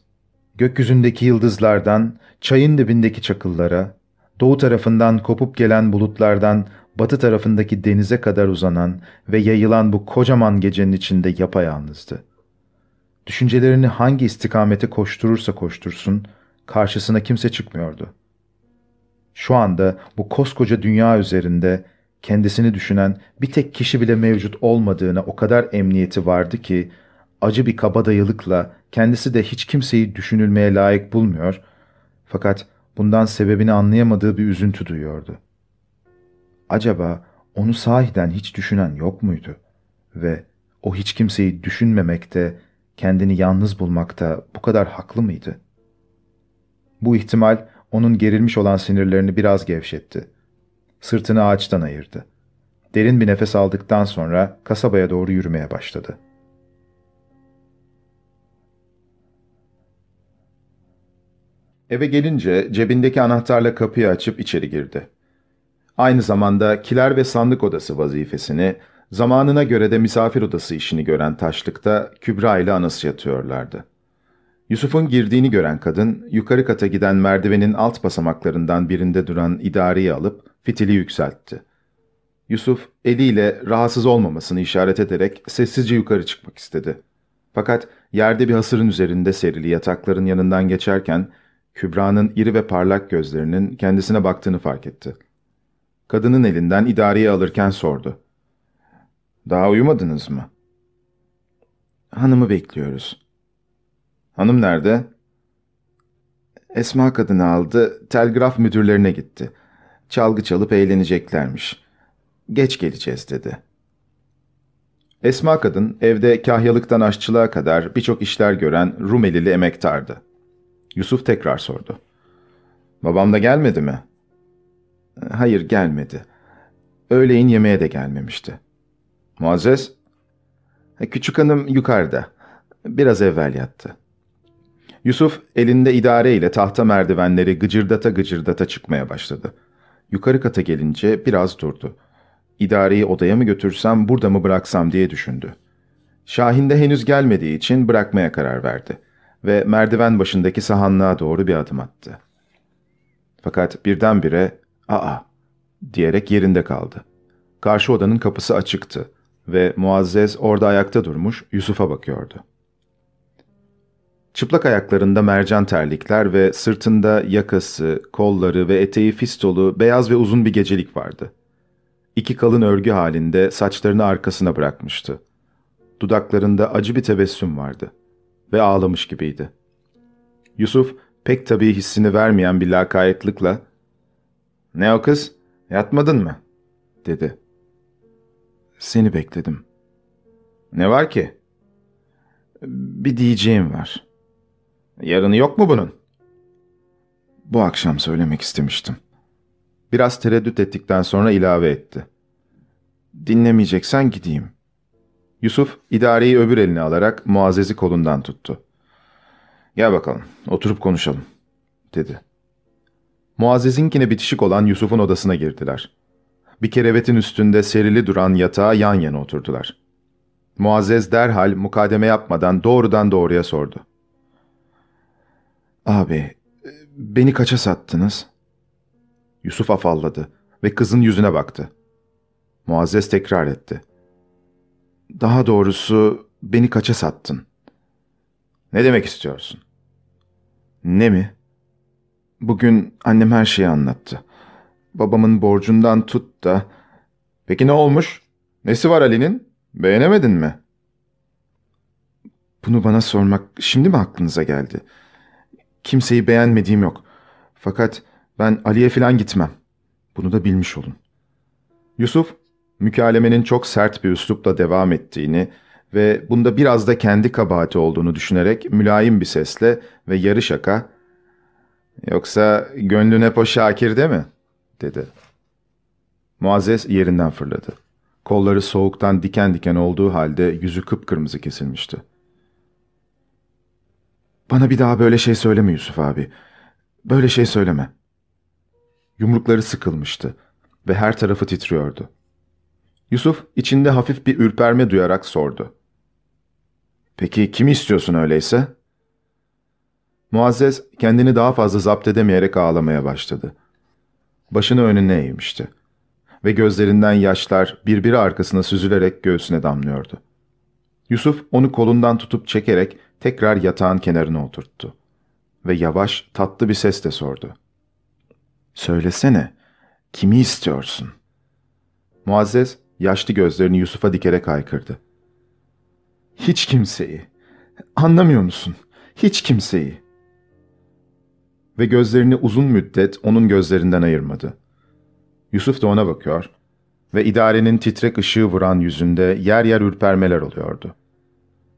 gökyüzündeki yıldızlardan, çayın dibindeki çakıllara, doğu tarafından kopup gelen bulutlardan batı tarafındaki denize kadar uzanan ve yayılan bu kocaman gecenin içinde yapayalnızdı. Düşüncelerini hangi istikamete koşturursa koştursun, karşısına kimse çıkmıyordu. Şu anda bu koskoca dünya üzerinde kendisini düşünen bir tek kişi bile mevcut olmadığına o kadar emniyeti vardı ki, acı bir kabadayılıkla kendisi de hiç kimseyi düşünülmeye layık bulmuyor, fakat bundan sebebini anlayamadığı bir üzüntü duyuyordu. Acaba onu sahiden hiç düşünen yok muydu? Ve o hiç kimseyi düşünmemekte, kendini yalnız bulmakta bu kadar haklı mıydı? Bu ihtimal onun gerilmiş olan sinirlerini biraz gevşetti. Sırtını ağaçtan ayırdı. Derin bir nefes aldıktan sonra kasabaya doğru yürümeye başladı. Eve gelince cebindeki anahtarla kapıyı açıp içeri girdi. Aynı zamanda kiler ve sandık odası vazifesini, zamanına göre de misafir odası işini gören taşlıkta Kübra ile anası yatıyorlardı. Yusuf'un girdiğini gören kadın, yukarı kata giden merdivenin alt basamaklarından birinde duran idareyi alıp fitili yükseltti. Yusuf, eliyle rahatsız olmamasını işaret ederek sessizce yukarı çıkmak istedi. Fakat yerde bir hasırın üzerinde serili yatakların yanından geçerken, Kübra'nın iri ve parlak gözlerinin kendisine baktığını fark etti. Kadının elinden idareyi alırken sordu. ''Daha uyumadınız mı?'' ''Hanımı bekliyoruz.'' Hanım nerede? Esma kadını aldı, telgraf müdürlerine gitti. Çalgı çalıp eğleneceklermiş. Geç geleceğiz dedi. Esma kadın evde kahyalıktan aşçılığa kadar birçok işler gören Rumelili emektardı. Yusuf tekrar sordu. Babam da gelmedi mi? Hayır gelmedi. Öğleyin yemeğe de gelmemişti. Muazzez? E, küçük hanım yukarıda. Biraz evvel yattı. Yusuf elinde idare ile tahta merdivenleri gıcırdata gıcırdata çıkmaya başladı. Yukarı kata gelince biraz durdu. İdareyi odaya mı götürsem burada mı bıraksam diye düşündü. Şahin de henüz gelmediği için bırakmaya karar verdi ve merdiven başındaki sahanlığa doğru bir adım attı. Fakat birdenbire ''Aa!'' diyerek yerinde kaldı. Karşı odanın kapısı açıktı ve Muazzez orada ayakta durmuş Yusuf'a bakıyordu. Çıplak ayaklarında mercan terlikler ve sırtında yakası, kolları ve eteği fistolu beyaz ve uzun bir gecelik vardı. İki kalın örgü halinde saçlarını arkasına bırakmıştı. Dudaklarında acı bir tebessüm vardı ve ağlamış gibiydi. Yusuf pek tabii hissini vermeyen bir lakayetlikle ''Ne o kız, yatmadın mı?'' dedi. ''Seni bekledim.'' ''Ne var ki?'' ''Bir diyeceğim var.'' Yarını yok mu bunun? Bu akşam söylemek istemiştim. Biraz tereddüt ettikten sonra ilave etti. Dinlemeyeceksen gideyim. Yusuf idareyi öbür eline alarak Muazzez'i kolundan tuttu. Gel bakalım oturup konuşalım dedi. Muazzez'inkine bitişik olan Yusuf'un odasına girdiler. Bir kerevetin üstünde serili duran yatağa yan yana oturdular. Muazzez derhal mukademe yapmadan doğrudan doğruya sordu. Abi, e, beni kaça sattınız? Yusuf afalladı ve kızın yüzüne baktı. Muazzez tekrar etti. Daha doğrusu beni kaça sattın? Ne demek istiyorsun? Ne mi? Bugün annem her şeyi anlattı. Babamın borcundan tut da... Peki ne olmuş? Nesi var Ali'nin? Beğenemedin mi? Bunu bana sormak şimdi mi aklınıza geldi?'' Kimseyi beğenmediğim yok. Fakat ben Ali'ye falan gitmem. Bunu da bilmiş olun. Yusuf, mükalemenin çok sert bir üslupla devam ettiğini ve bunda biraz da kendi kabahati olduğunu düşünerek mülayim bir sesle ve yarı şaka ''Yoksa gönlün hep o Şakir'de mi?'' dedi. Muazzez yerinden fırladı. Kolları soğuktan diken diken olduğu halde yüzü kıpkırmızı kesilmişti. Bana bir daha böyle şey söyleme Yusuf abi. Böyle şey söyleme. Yumrukları sıkılmıştı ve her tarafı titriyordu. Yusuf içinde hafif bir ürperme duyarak sordu. Peki kimi istiyorsun öyleyse? Muazzez kendini daha fazla zapt edemeyerek ağlamaya başladı. Başını önüne eğmişti ve gözlerinden yaşlar birbiri arkasına süzülerek göğsüne damlıyordu. Yusuf onu kolundan tutup çekerek tekrar yatağın kenarına oturttu ve yavaş tatlı bir sesle sordu. Söylesene, kimi istiyorsun? Muazzez yaşlı gözlerini Yusuf'a dikerek aykırdı. Hiç kimseyi. Anlamıyor musun? Hiç kimseyi. Ve gözlerini uzun müddet onun gözlerinden ayırmadı. Yusuf da ona bakıyor ve idarenin titrek ışığı vuran yüzünde yer yer ürpermeler oluyordu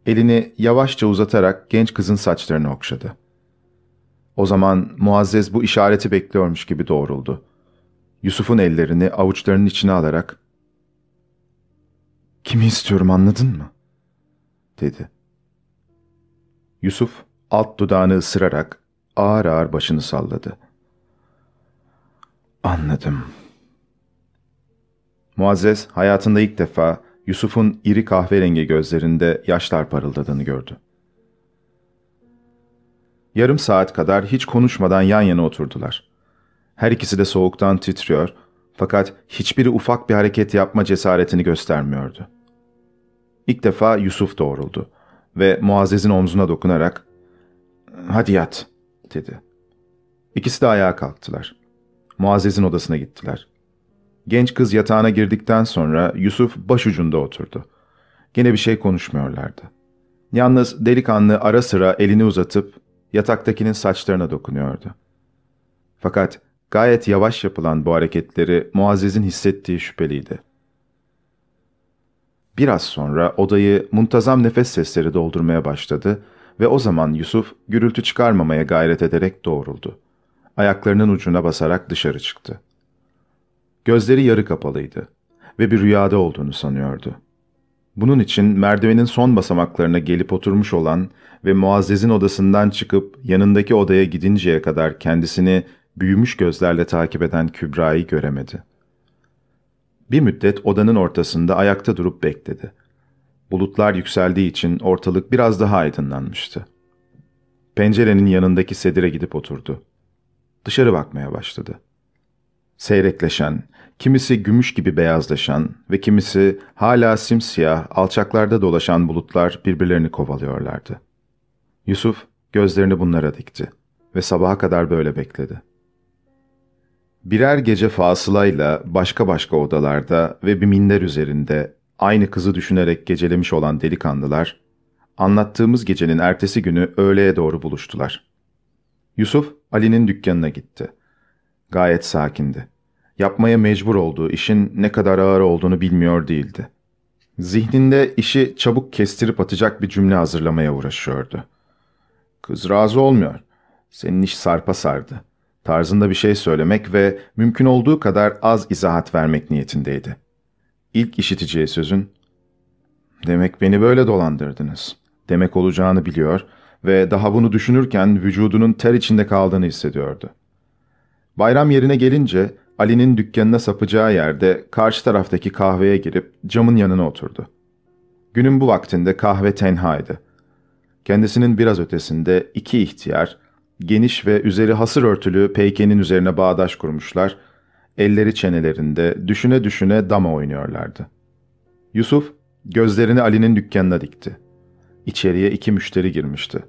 elini yavaşça uzatarak genç kızın saçlarını okşadı. O zaman Muazzez bu işareti bekliyormuş gibi doğruldu. Yusuf'un ellerini avuçlarının içine alarak ''Kimi istiyorum anladın mı?'' dedi. Yusuf alt dudağını ısırarak ağır ağır başını salladı. ''Anladım.'' Muazzez hayatında ilk defa Yusuf'un iri kahverengi gözlerinde yaşlar parıldadığını gördü. Yarım saat kadar hiç konuşmadan yan yana oturdular. Her ikisi de soğuktan titriyor fakat hiçbiri ufak bir hareket yapma cesaretini göstermiyordu. İlk defa Yusuf doğruldu ve Muazzez'in omzuna dokunarak ''Hadi yat'' dedi. İkisi de ayağa kalktılar. Muazzez'in odasına gittiler. Genç kız yatağına girdikten sonra Yusuf başucunda oturdu. Gene bir şey konuşmuyorlardı. Yalnız delikanlı ara sıra elini uzatıp yataktakinin saçlarına dokunuyordu. Fakat gayet yavaş yapılan bu hareketleri Muazzez'in hissettiği şüpheliydi. Biraz sonra odayı muntazam nefes sesleri doldurmaya başladı ve o zaman Yusuf gürültü çıkarmamaya gayret ederek doğruldu. Ayaklarının ucuna basarak dışarı çıktı. Gözleri yarı kapalıydı ve bir rüyada olduğunu sanıyordu. Bunun için merdivenin son basamaklarına gelip oturmuş olan ve Muazzez'in odasından çıkıp yanındaki odaya gidinceye kadar kendisini büyümüş gözlerle takip eden Kübra'yı göremedi. Bir müddet odanın ortasında ayakta durup bekledi. Bulutlar yükseldiği için ortalık biraz daha aydınlanmıştı. Pencerenin yanındaki sedire gidip oturdu. Dışarı bakmaya başladı. Seyrekleşen, kimisi gümüş gibi beyazlaşan ve kimisi hala simsiyah, alçaklarda dolaşan bulutlar birbirlerini kovalıyorlardı. Yusuf gözlerini bunlara dikti ve sabaha kadar böyle bekledi. Birer gece fasılayla başka başka odalarda ve bir minder üzerinde aynı kızı düşünerek gecelemiş olan delikanlılar, anlattığımız gecenin ertesi günü öğleye doğru buluştular. Yusuf, Ali'nin dükkanına gitti.'' Gayet sakindi. Yapmaya mecbur olduğu işin ne kadar ağır olduğunu bilmiyor değildi. Zihninde işi çabuk kestirip atacak bir cümle hazırlamaya uğraşıyordu. Kız razı olmuyor. Senin iş sarpa sardı. Tarzında bir şey söylemek ve mümkün olduğu kadar az izahat vermek niyetindeydi. İlk işiteceği sözün, ''Demek beni böyle dolandırdınız.'' demek olacağını biliyor ve daha bunu düşünürken vücudunun ter içinde kaldığını hissediyordu. Bayram yerine gelince Ali'nin dükkanına sapacağı yerde karşı taraftaki kahveye girip camın yanına oturdu. Günün bu vaktinde kahve tenhaydı. Kendisinin biraz ötesinde iki ihtiyar, geniş ve üzeri hasır örtülü peykenin üzerine bağdaş kurmuşlar, elleri çenelerinde düşüne düşüne dama oynuyorlardı. Yusuf gözlerini Ali'nin dükkanına dikti. İçeriye iki müşteri girmişti.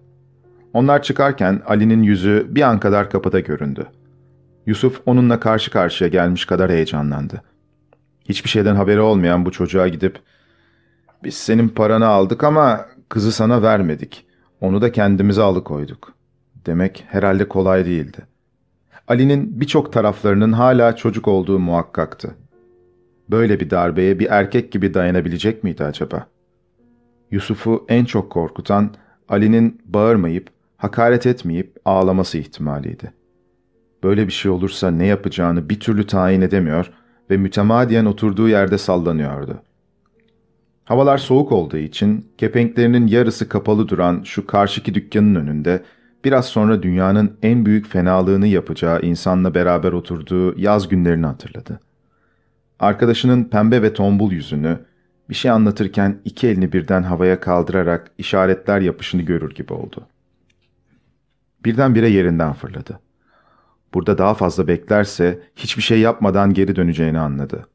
Onlar çıkarken Ali'nin yüzü bir an kadar kapıda göründü. Yusuf onunla karşı karşıya gelmiş kadar heyecanlandı. Hiçbir şeyden haberi olmayan bu çocuğa gidip ''Biz senin paranı aldık ama kızı sana vermedik. Onu da kendimize alıkoyduk.'' demek herhalde kolay değildi. Ali'nin birçok taraflarının hala çocuk olduğu muhakkaktı. Böyle bir darbeye bir erkek gibi dayanabilecek miydi acaba? Yusuf'u en çok korkutan Ali'nin bağırmayıp, hakaret etmeyip ağlaması ihtimaliydi.'' böyle bir şey olursa ne yapacağını bir türlü tayin edemiyor ve mütemadiyen oturduğu yerde sallanıyordu. Havalar soğuk olduğu için kepenklerinin yarısı kapalı duran şu karşıki dükkanın önünde biraz sonra dünyanın en büyük fenalığını yapacağı insanla beraber oturduğu yaz günlerini hatırladı. Arkadaşının pembe ve tombul yüzünü, bir şey anlatırken iki elini birden havaya kaldırarak işaretler yapışını görür gibi oldu. Birdenbire yerinden fırladı burada daha fazla beklerse hiçbir şey yapmadan geri döneceğini anladı.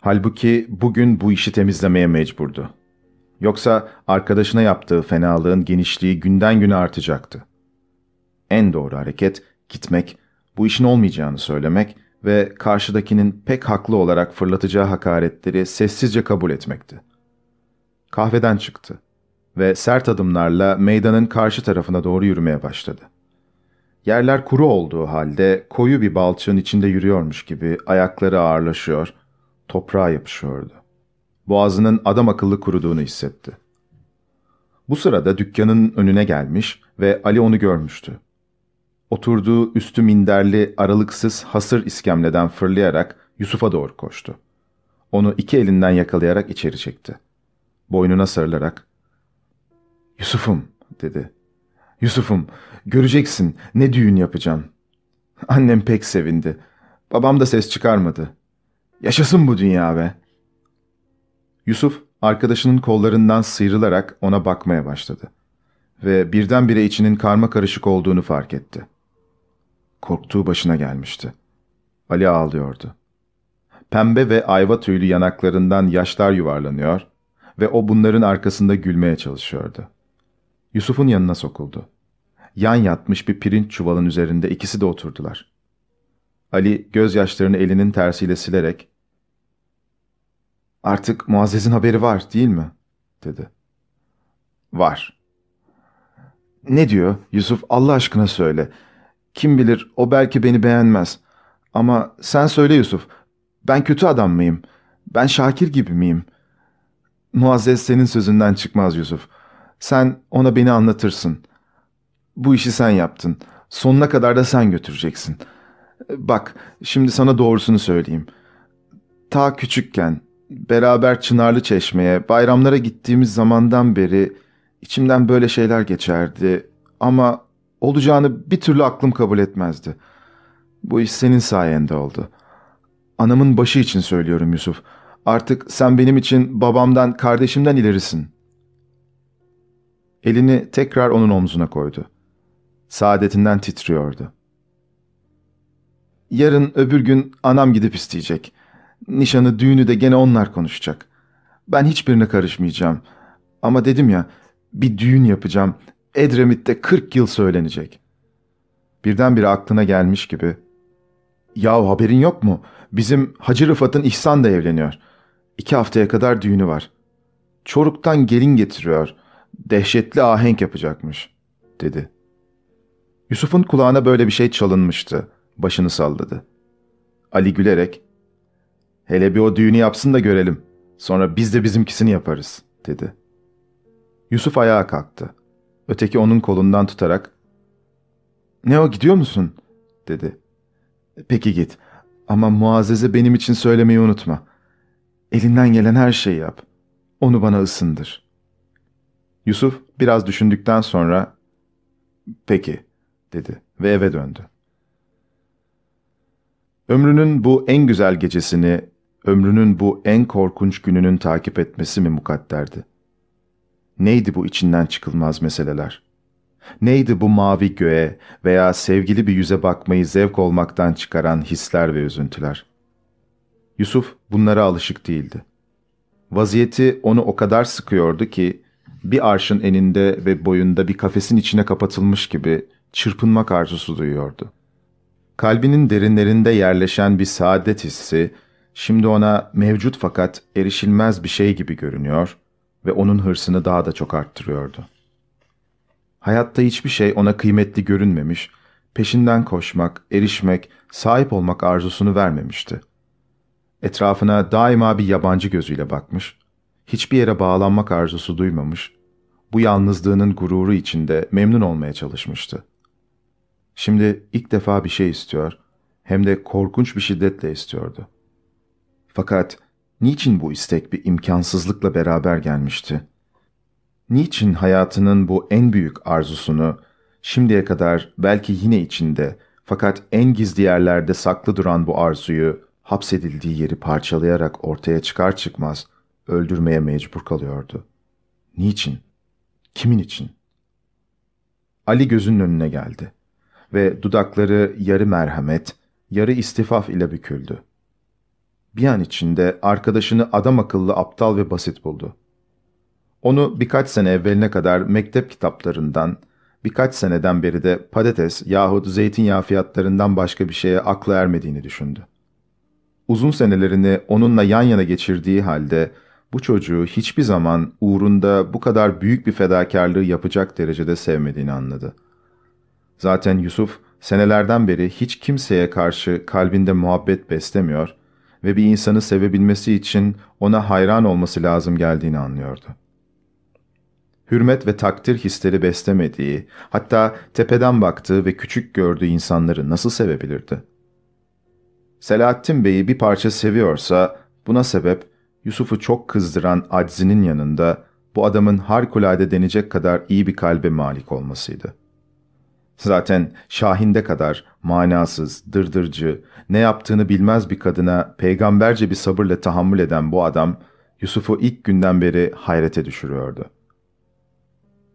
Halbuki bugün bu işi temizlemeye mecburdu. Yoksa arkadaşına yaptığı fenalığın genişliği günden güne artacaktı. En doğru hareket gitmek, bu işin olmayacağını söylemek ve karşıdakinin pek haklı olarak fırlatacağı hakaretleri sessizce kabul etmekti. Kahveden çıktı ve sert adımlarla meydanın karşı tarafına doğru yürümeye başladı. Yerler kuru olduğu halde koyu bir balçığın içinde yürüyormuş gibi ayakları ağırlaşıyor, toprağa yapışıyordu. Boğazının adam akıllı kuruduğunu hissetti. Bu sırada dükkanın önüne gelmiş ve Ali onu görmüştü. Oturduğu üstü minderli, aralıksız hasır iskemleden fırlayarak Yusuf'a doğru koştu. Onu iki elinden yakalayarak içeri çekti. Boynuna sarılarak, ''Yusuf'um'' dedi. Yusuf'um, göreceksin ne düğün yapacağım. Annem pek sevindi. Babam da ses çıkarmadı. Yaşasın bu dünya be. Yusuf, arkadaşının kollarından sıyrılarak ona bakmaya başladı. Ve birdenbire içinin karma karışık olduğunu fark etti. Korktuğu başına gelmişti. Ali ağlıyordu. Pembe ve ayva tüylü yanaklarından yaşlar yuvarlanıyor ve o bunların arkasında gülmeye çalışıyordu. Yusuf'un yanına sokuldu. Yan yatmış bir pirinç çuvalın üzerinde ikisi de oturdular. Ali gözyaşlarını elinin tersiyle silerek ''Artık Muazzez'in haberi var değil mi?'' dedi. ''Var.'' ''Ne diyor Yusuf Allah aşkına söyle. Kim bilir o belki beni beğenmez. Ama sen söyle Yusuf. Ben kötü adam mıyım? Ben Şakir gibi miyim?'' Muazzez senin sözünden çıkmaz Yusuf.'' Sen ona beni anlatırsın. Bu işi sen yaptın. Sonuna kadar da sen götüreceksin. Bak, şimdi sana doğrusunu söyleyeyim. Ta küçükken beraber Çınarlı Çeşme'ye, bayramlara gittiğimiz zamandan beri içimden böyle şeyler geçerdi ama olacağını bir türlü aklım kabul etmezdi. Bu iş senin sayende oldu. Anamın başı için söylüyorum Yusuf. Artık sen benim için babamdan, kardeşimden ilerisin.'' Elini tekrar onun omzuna koydu. Saadetinden titriyordu. Yarın öbür gün anam gidip isteyecek. Nişanı, düğünü de gene onlar konuşacak. Ben hiçbirine karışmayacağım. Ama dedim ya, bir düğün yapacağım. Edremit'te 40 yıl söylenecek. Birdenbire aklına gelmiş gibi. Yahu haberin yok mu? Bizim Hacı Rıfat'ın İhsan da evleniyor. İki haftaya kadar düğünü var. Çoruk'tan gelin getiriyor.'' dehşetli ahenk yapacakmış, dedi. Yusuf'un kulağına böyle bir şey çalınmıştı. Başını salladı. Ali gülerek, ''Hele bir o düğünü yapsın da görelim. Sonra biz de bizimkisini yaparız.'' dedi. Yusuf ayağa kalktı. Öteki onun kolundan tutarak, ''Ne o gidiyor musun?'' dedi. ''Peki git. Ama Muazzez'e benim için söylemeyi unutma. Elinden gelen her şeyi yap. Onu bana ısındır.'' Yusuf biraz düşündükten sonra peki dedi ve eve döndü. Ömrünün bu en güzel gecesini, ömrünün bu en korkunç gününün takip etmesi mi mukadderdi? Neydi bu içinden çıkılmaz meseleler? Neydi bu mavi göğe veya sevgili bir yüze bakmayı zevk olmaktan çıkaran hisler ve üzüntüler? Yusuf bunlara alışık değildi. Vaziyeti onu o kadar sıkıyordu ki bir arşın eninde ve boyunda bir kafesin içine kapatılmış gibi çırpınmak arzusu duyuyordu. Kalbinin derinlerinde yerleşen bir saadet hissi, şimdi ona mevcut fakat erişilmez bir şey gibi görünüyor ve onun hırsını daha da çok arttırıyordu. Hayatta hiçbir şey ona kıymetli görünmemiş, peşinden koşmak, erişmek, sahip olmak arzusunu vermemişti. Etrafına daima bir yabancı gözüyle bakmış, hiçbir yere bağlanmak arzusu duymamış, bu yalnızlığının gururu içinde memnun olmaya çalışmıştı. Şimdi ilk defa bir şey istiyor, hem de korkunç bir şiddetle istiyordu. Fakat niçin bu istek bir imkansızlıkla beraber gelmişti? Niçin hayatının bu en büyük arzusunu şimdiye kadar belki yine içinde fakat en gizli yerlerde saklı duran bu arzuyu hapsedildiği yeri parçalayarak ortaya çıkar çıkmaz öldürmeye mecbur kalıyordu? Niçin? Kimin için? Ali gözünün önüne geldi ve dudakları yarı merhamet, yarı istifaf ile büküldü. Bir an içinde arkadaşını adam akıllı aptal ve basit buldu. Onu birkaç sene evveline kadar mektep kitaplarından, birkaç seneden beri de patates yahut zeytinyağı fiyatlarından başka bir şeye aklı ermediğini düşündü. Uzun senelerini onunla yan yana geçirdiği halde bu çocuğu hiçbir zaman uğrunda bu kadar büyük bir fedakarlığı yapacak derecede sevmediğini anladı. Zaten Yusuf senelerden beri hiç kimseye karşı kalbinde muhabbet beslemiyor ve bir insanı sevebilmesi için ona hayran olması lazım geldiğini anlıyordu. Hürmet ve takdir hisleri beslemediği, hatta tepeden baktığı ve küçük gördüğü insanları nasıl sevebilirdi? Selahattin Bey'i bir parça seviyorsa buna sebep Yusuf'u çok kızdıran aczinin yanında bu adamın harikulade denecek kadar iyi bir kalbe malik olmasıydı. Zaten Şahin'de kadar manasız, dırdırcı, ne yaptığını bilmez bir kadına peygamberce bir sabırla tahammül eden bu adam, Yusuf'u ilk günden beri hayrete düşürüyordu.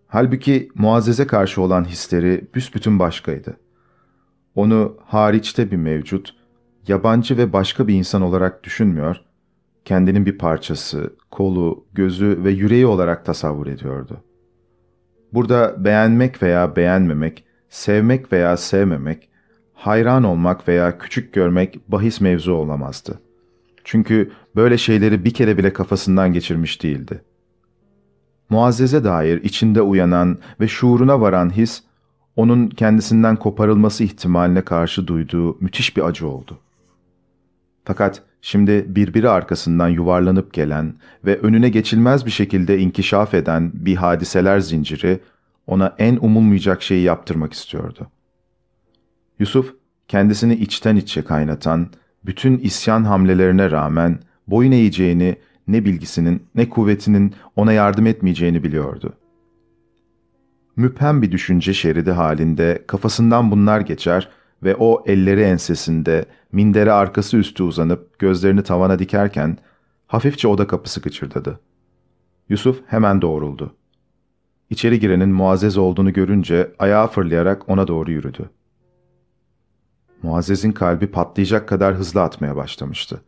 Halbuki Muazzez'e karşı olan hisleri büsbütün başkaydı. Onu hariçte bir mevcut, yabancı ve başka bir insan olarak düşünmüyor kendinin bir parçası, kolu, gözü ve yüreği olarak tasavvur ediyordu. Burada beğenmek veya beğenmemek, sevmek veya sevmemek, hayran olmak veya küçük görmek bahis mevzu olamazdı. Çünkü böyle şeyleri bir kere bile kafasından geçirmiş değildi. Muazzeze dair içinde uyanan ve şuuruna varan his, onun kendisinden koparılması ihtimaline karşı duyduğu müthiş bir acı oldu. Fakat Şimdi birbiri arkasından yuvarlanıp gelen ve önüne geçilmez bir şekilde inkişaf eden bir hadiseler zinciri ona en umulmayacak şeyi yaptırmak istiyordu. Yusuf, kendisini içten içe kaynatan, bütün isyan hamlelerine rağmen boyun eğeceğini, ne bilgisinin ne kuvvetinin ona yardım etmeyeceğini biliyordu. Müphem bir düşünce şeridi halinde kafasından bunlar geçer ve o elleri ensesinde, mindere arkası üstü uzanıp gözlerini tavana dikerken hafifçe oda kapısı kıçırdadı. Yusuf hemen doğruldu. İçeri girenin Muazzez olduğunu görünce ayağa fırlayarak ona doğru yürüdü. Muazzez'in kalbi patlayacak kadar hızlı atmaya başlamıştı.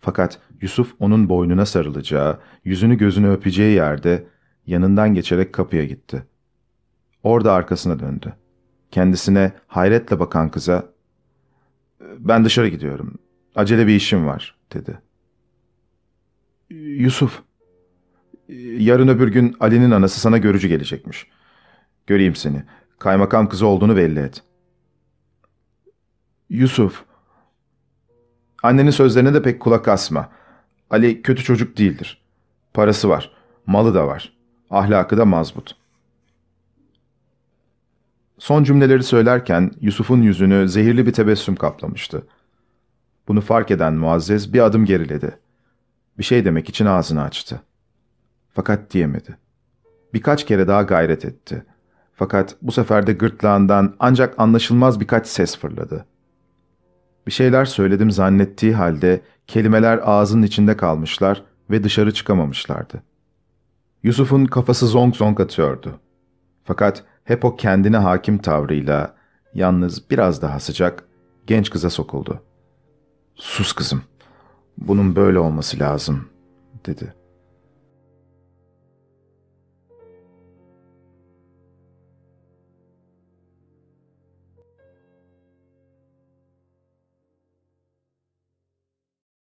Fakat Yusuf onun boynuna sarılacağı, yüzünü gözünü öpeceği yerde yanından geçerek kapıya gitti. Orada arkasına döndü. Kendisine hayretle bakan kıza ben dışarı gidiyorum. Acele bir işim var dedi. Yusuf, yarın öbür gün Ali'nin anası sana görücü gelecekmiş. Göreyim seni. Kaymakam kızı olduğunu belli et. Yusuf, annenin sözlerine de pek kulak asma. Ali kötü çocuk değildir. Parası var, malı da var. Ahlakı da mazbut. Son cümleleri söylerken Yusuf'un yüzünü zehirli bir tebessüm kaplamıştı. Bunu fark eden Muazzez bir adım geriledi. Bir şey demek için ağzını açtı. Fakat diyemedi. Birkaç kere daha gayret etti. Fakat bu sefer de gırtlağından ancak anlaşılmaz birkaç ses fırladı. Bir şeyler söyledim zannettiği halde kelimeler ağzının içinde kalmışlar ve dışarı çıkamamışlardı. Yusuf'un kafası zonk zonk atıyordu. Fakat hep o kendine hakim tavrıyla, yalnız biraz daha sıcak, genç kıza sokuldu. ''Sus kızım, bunun böyle olması lazım.'' dedi.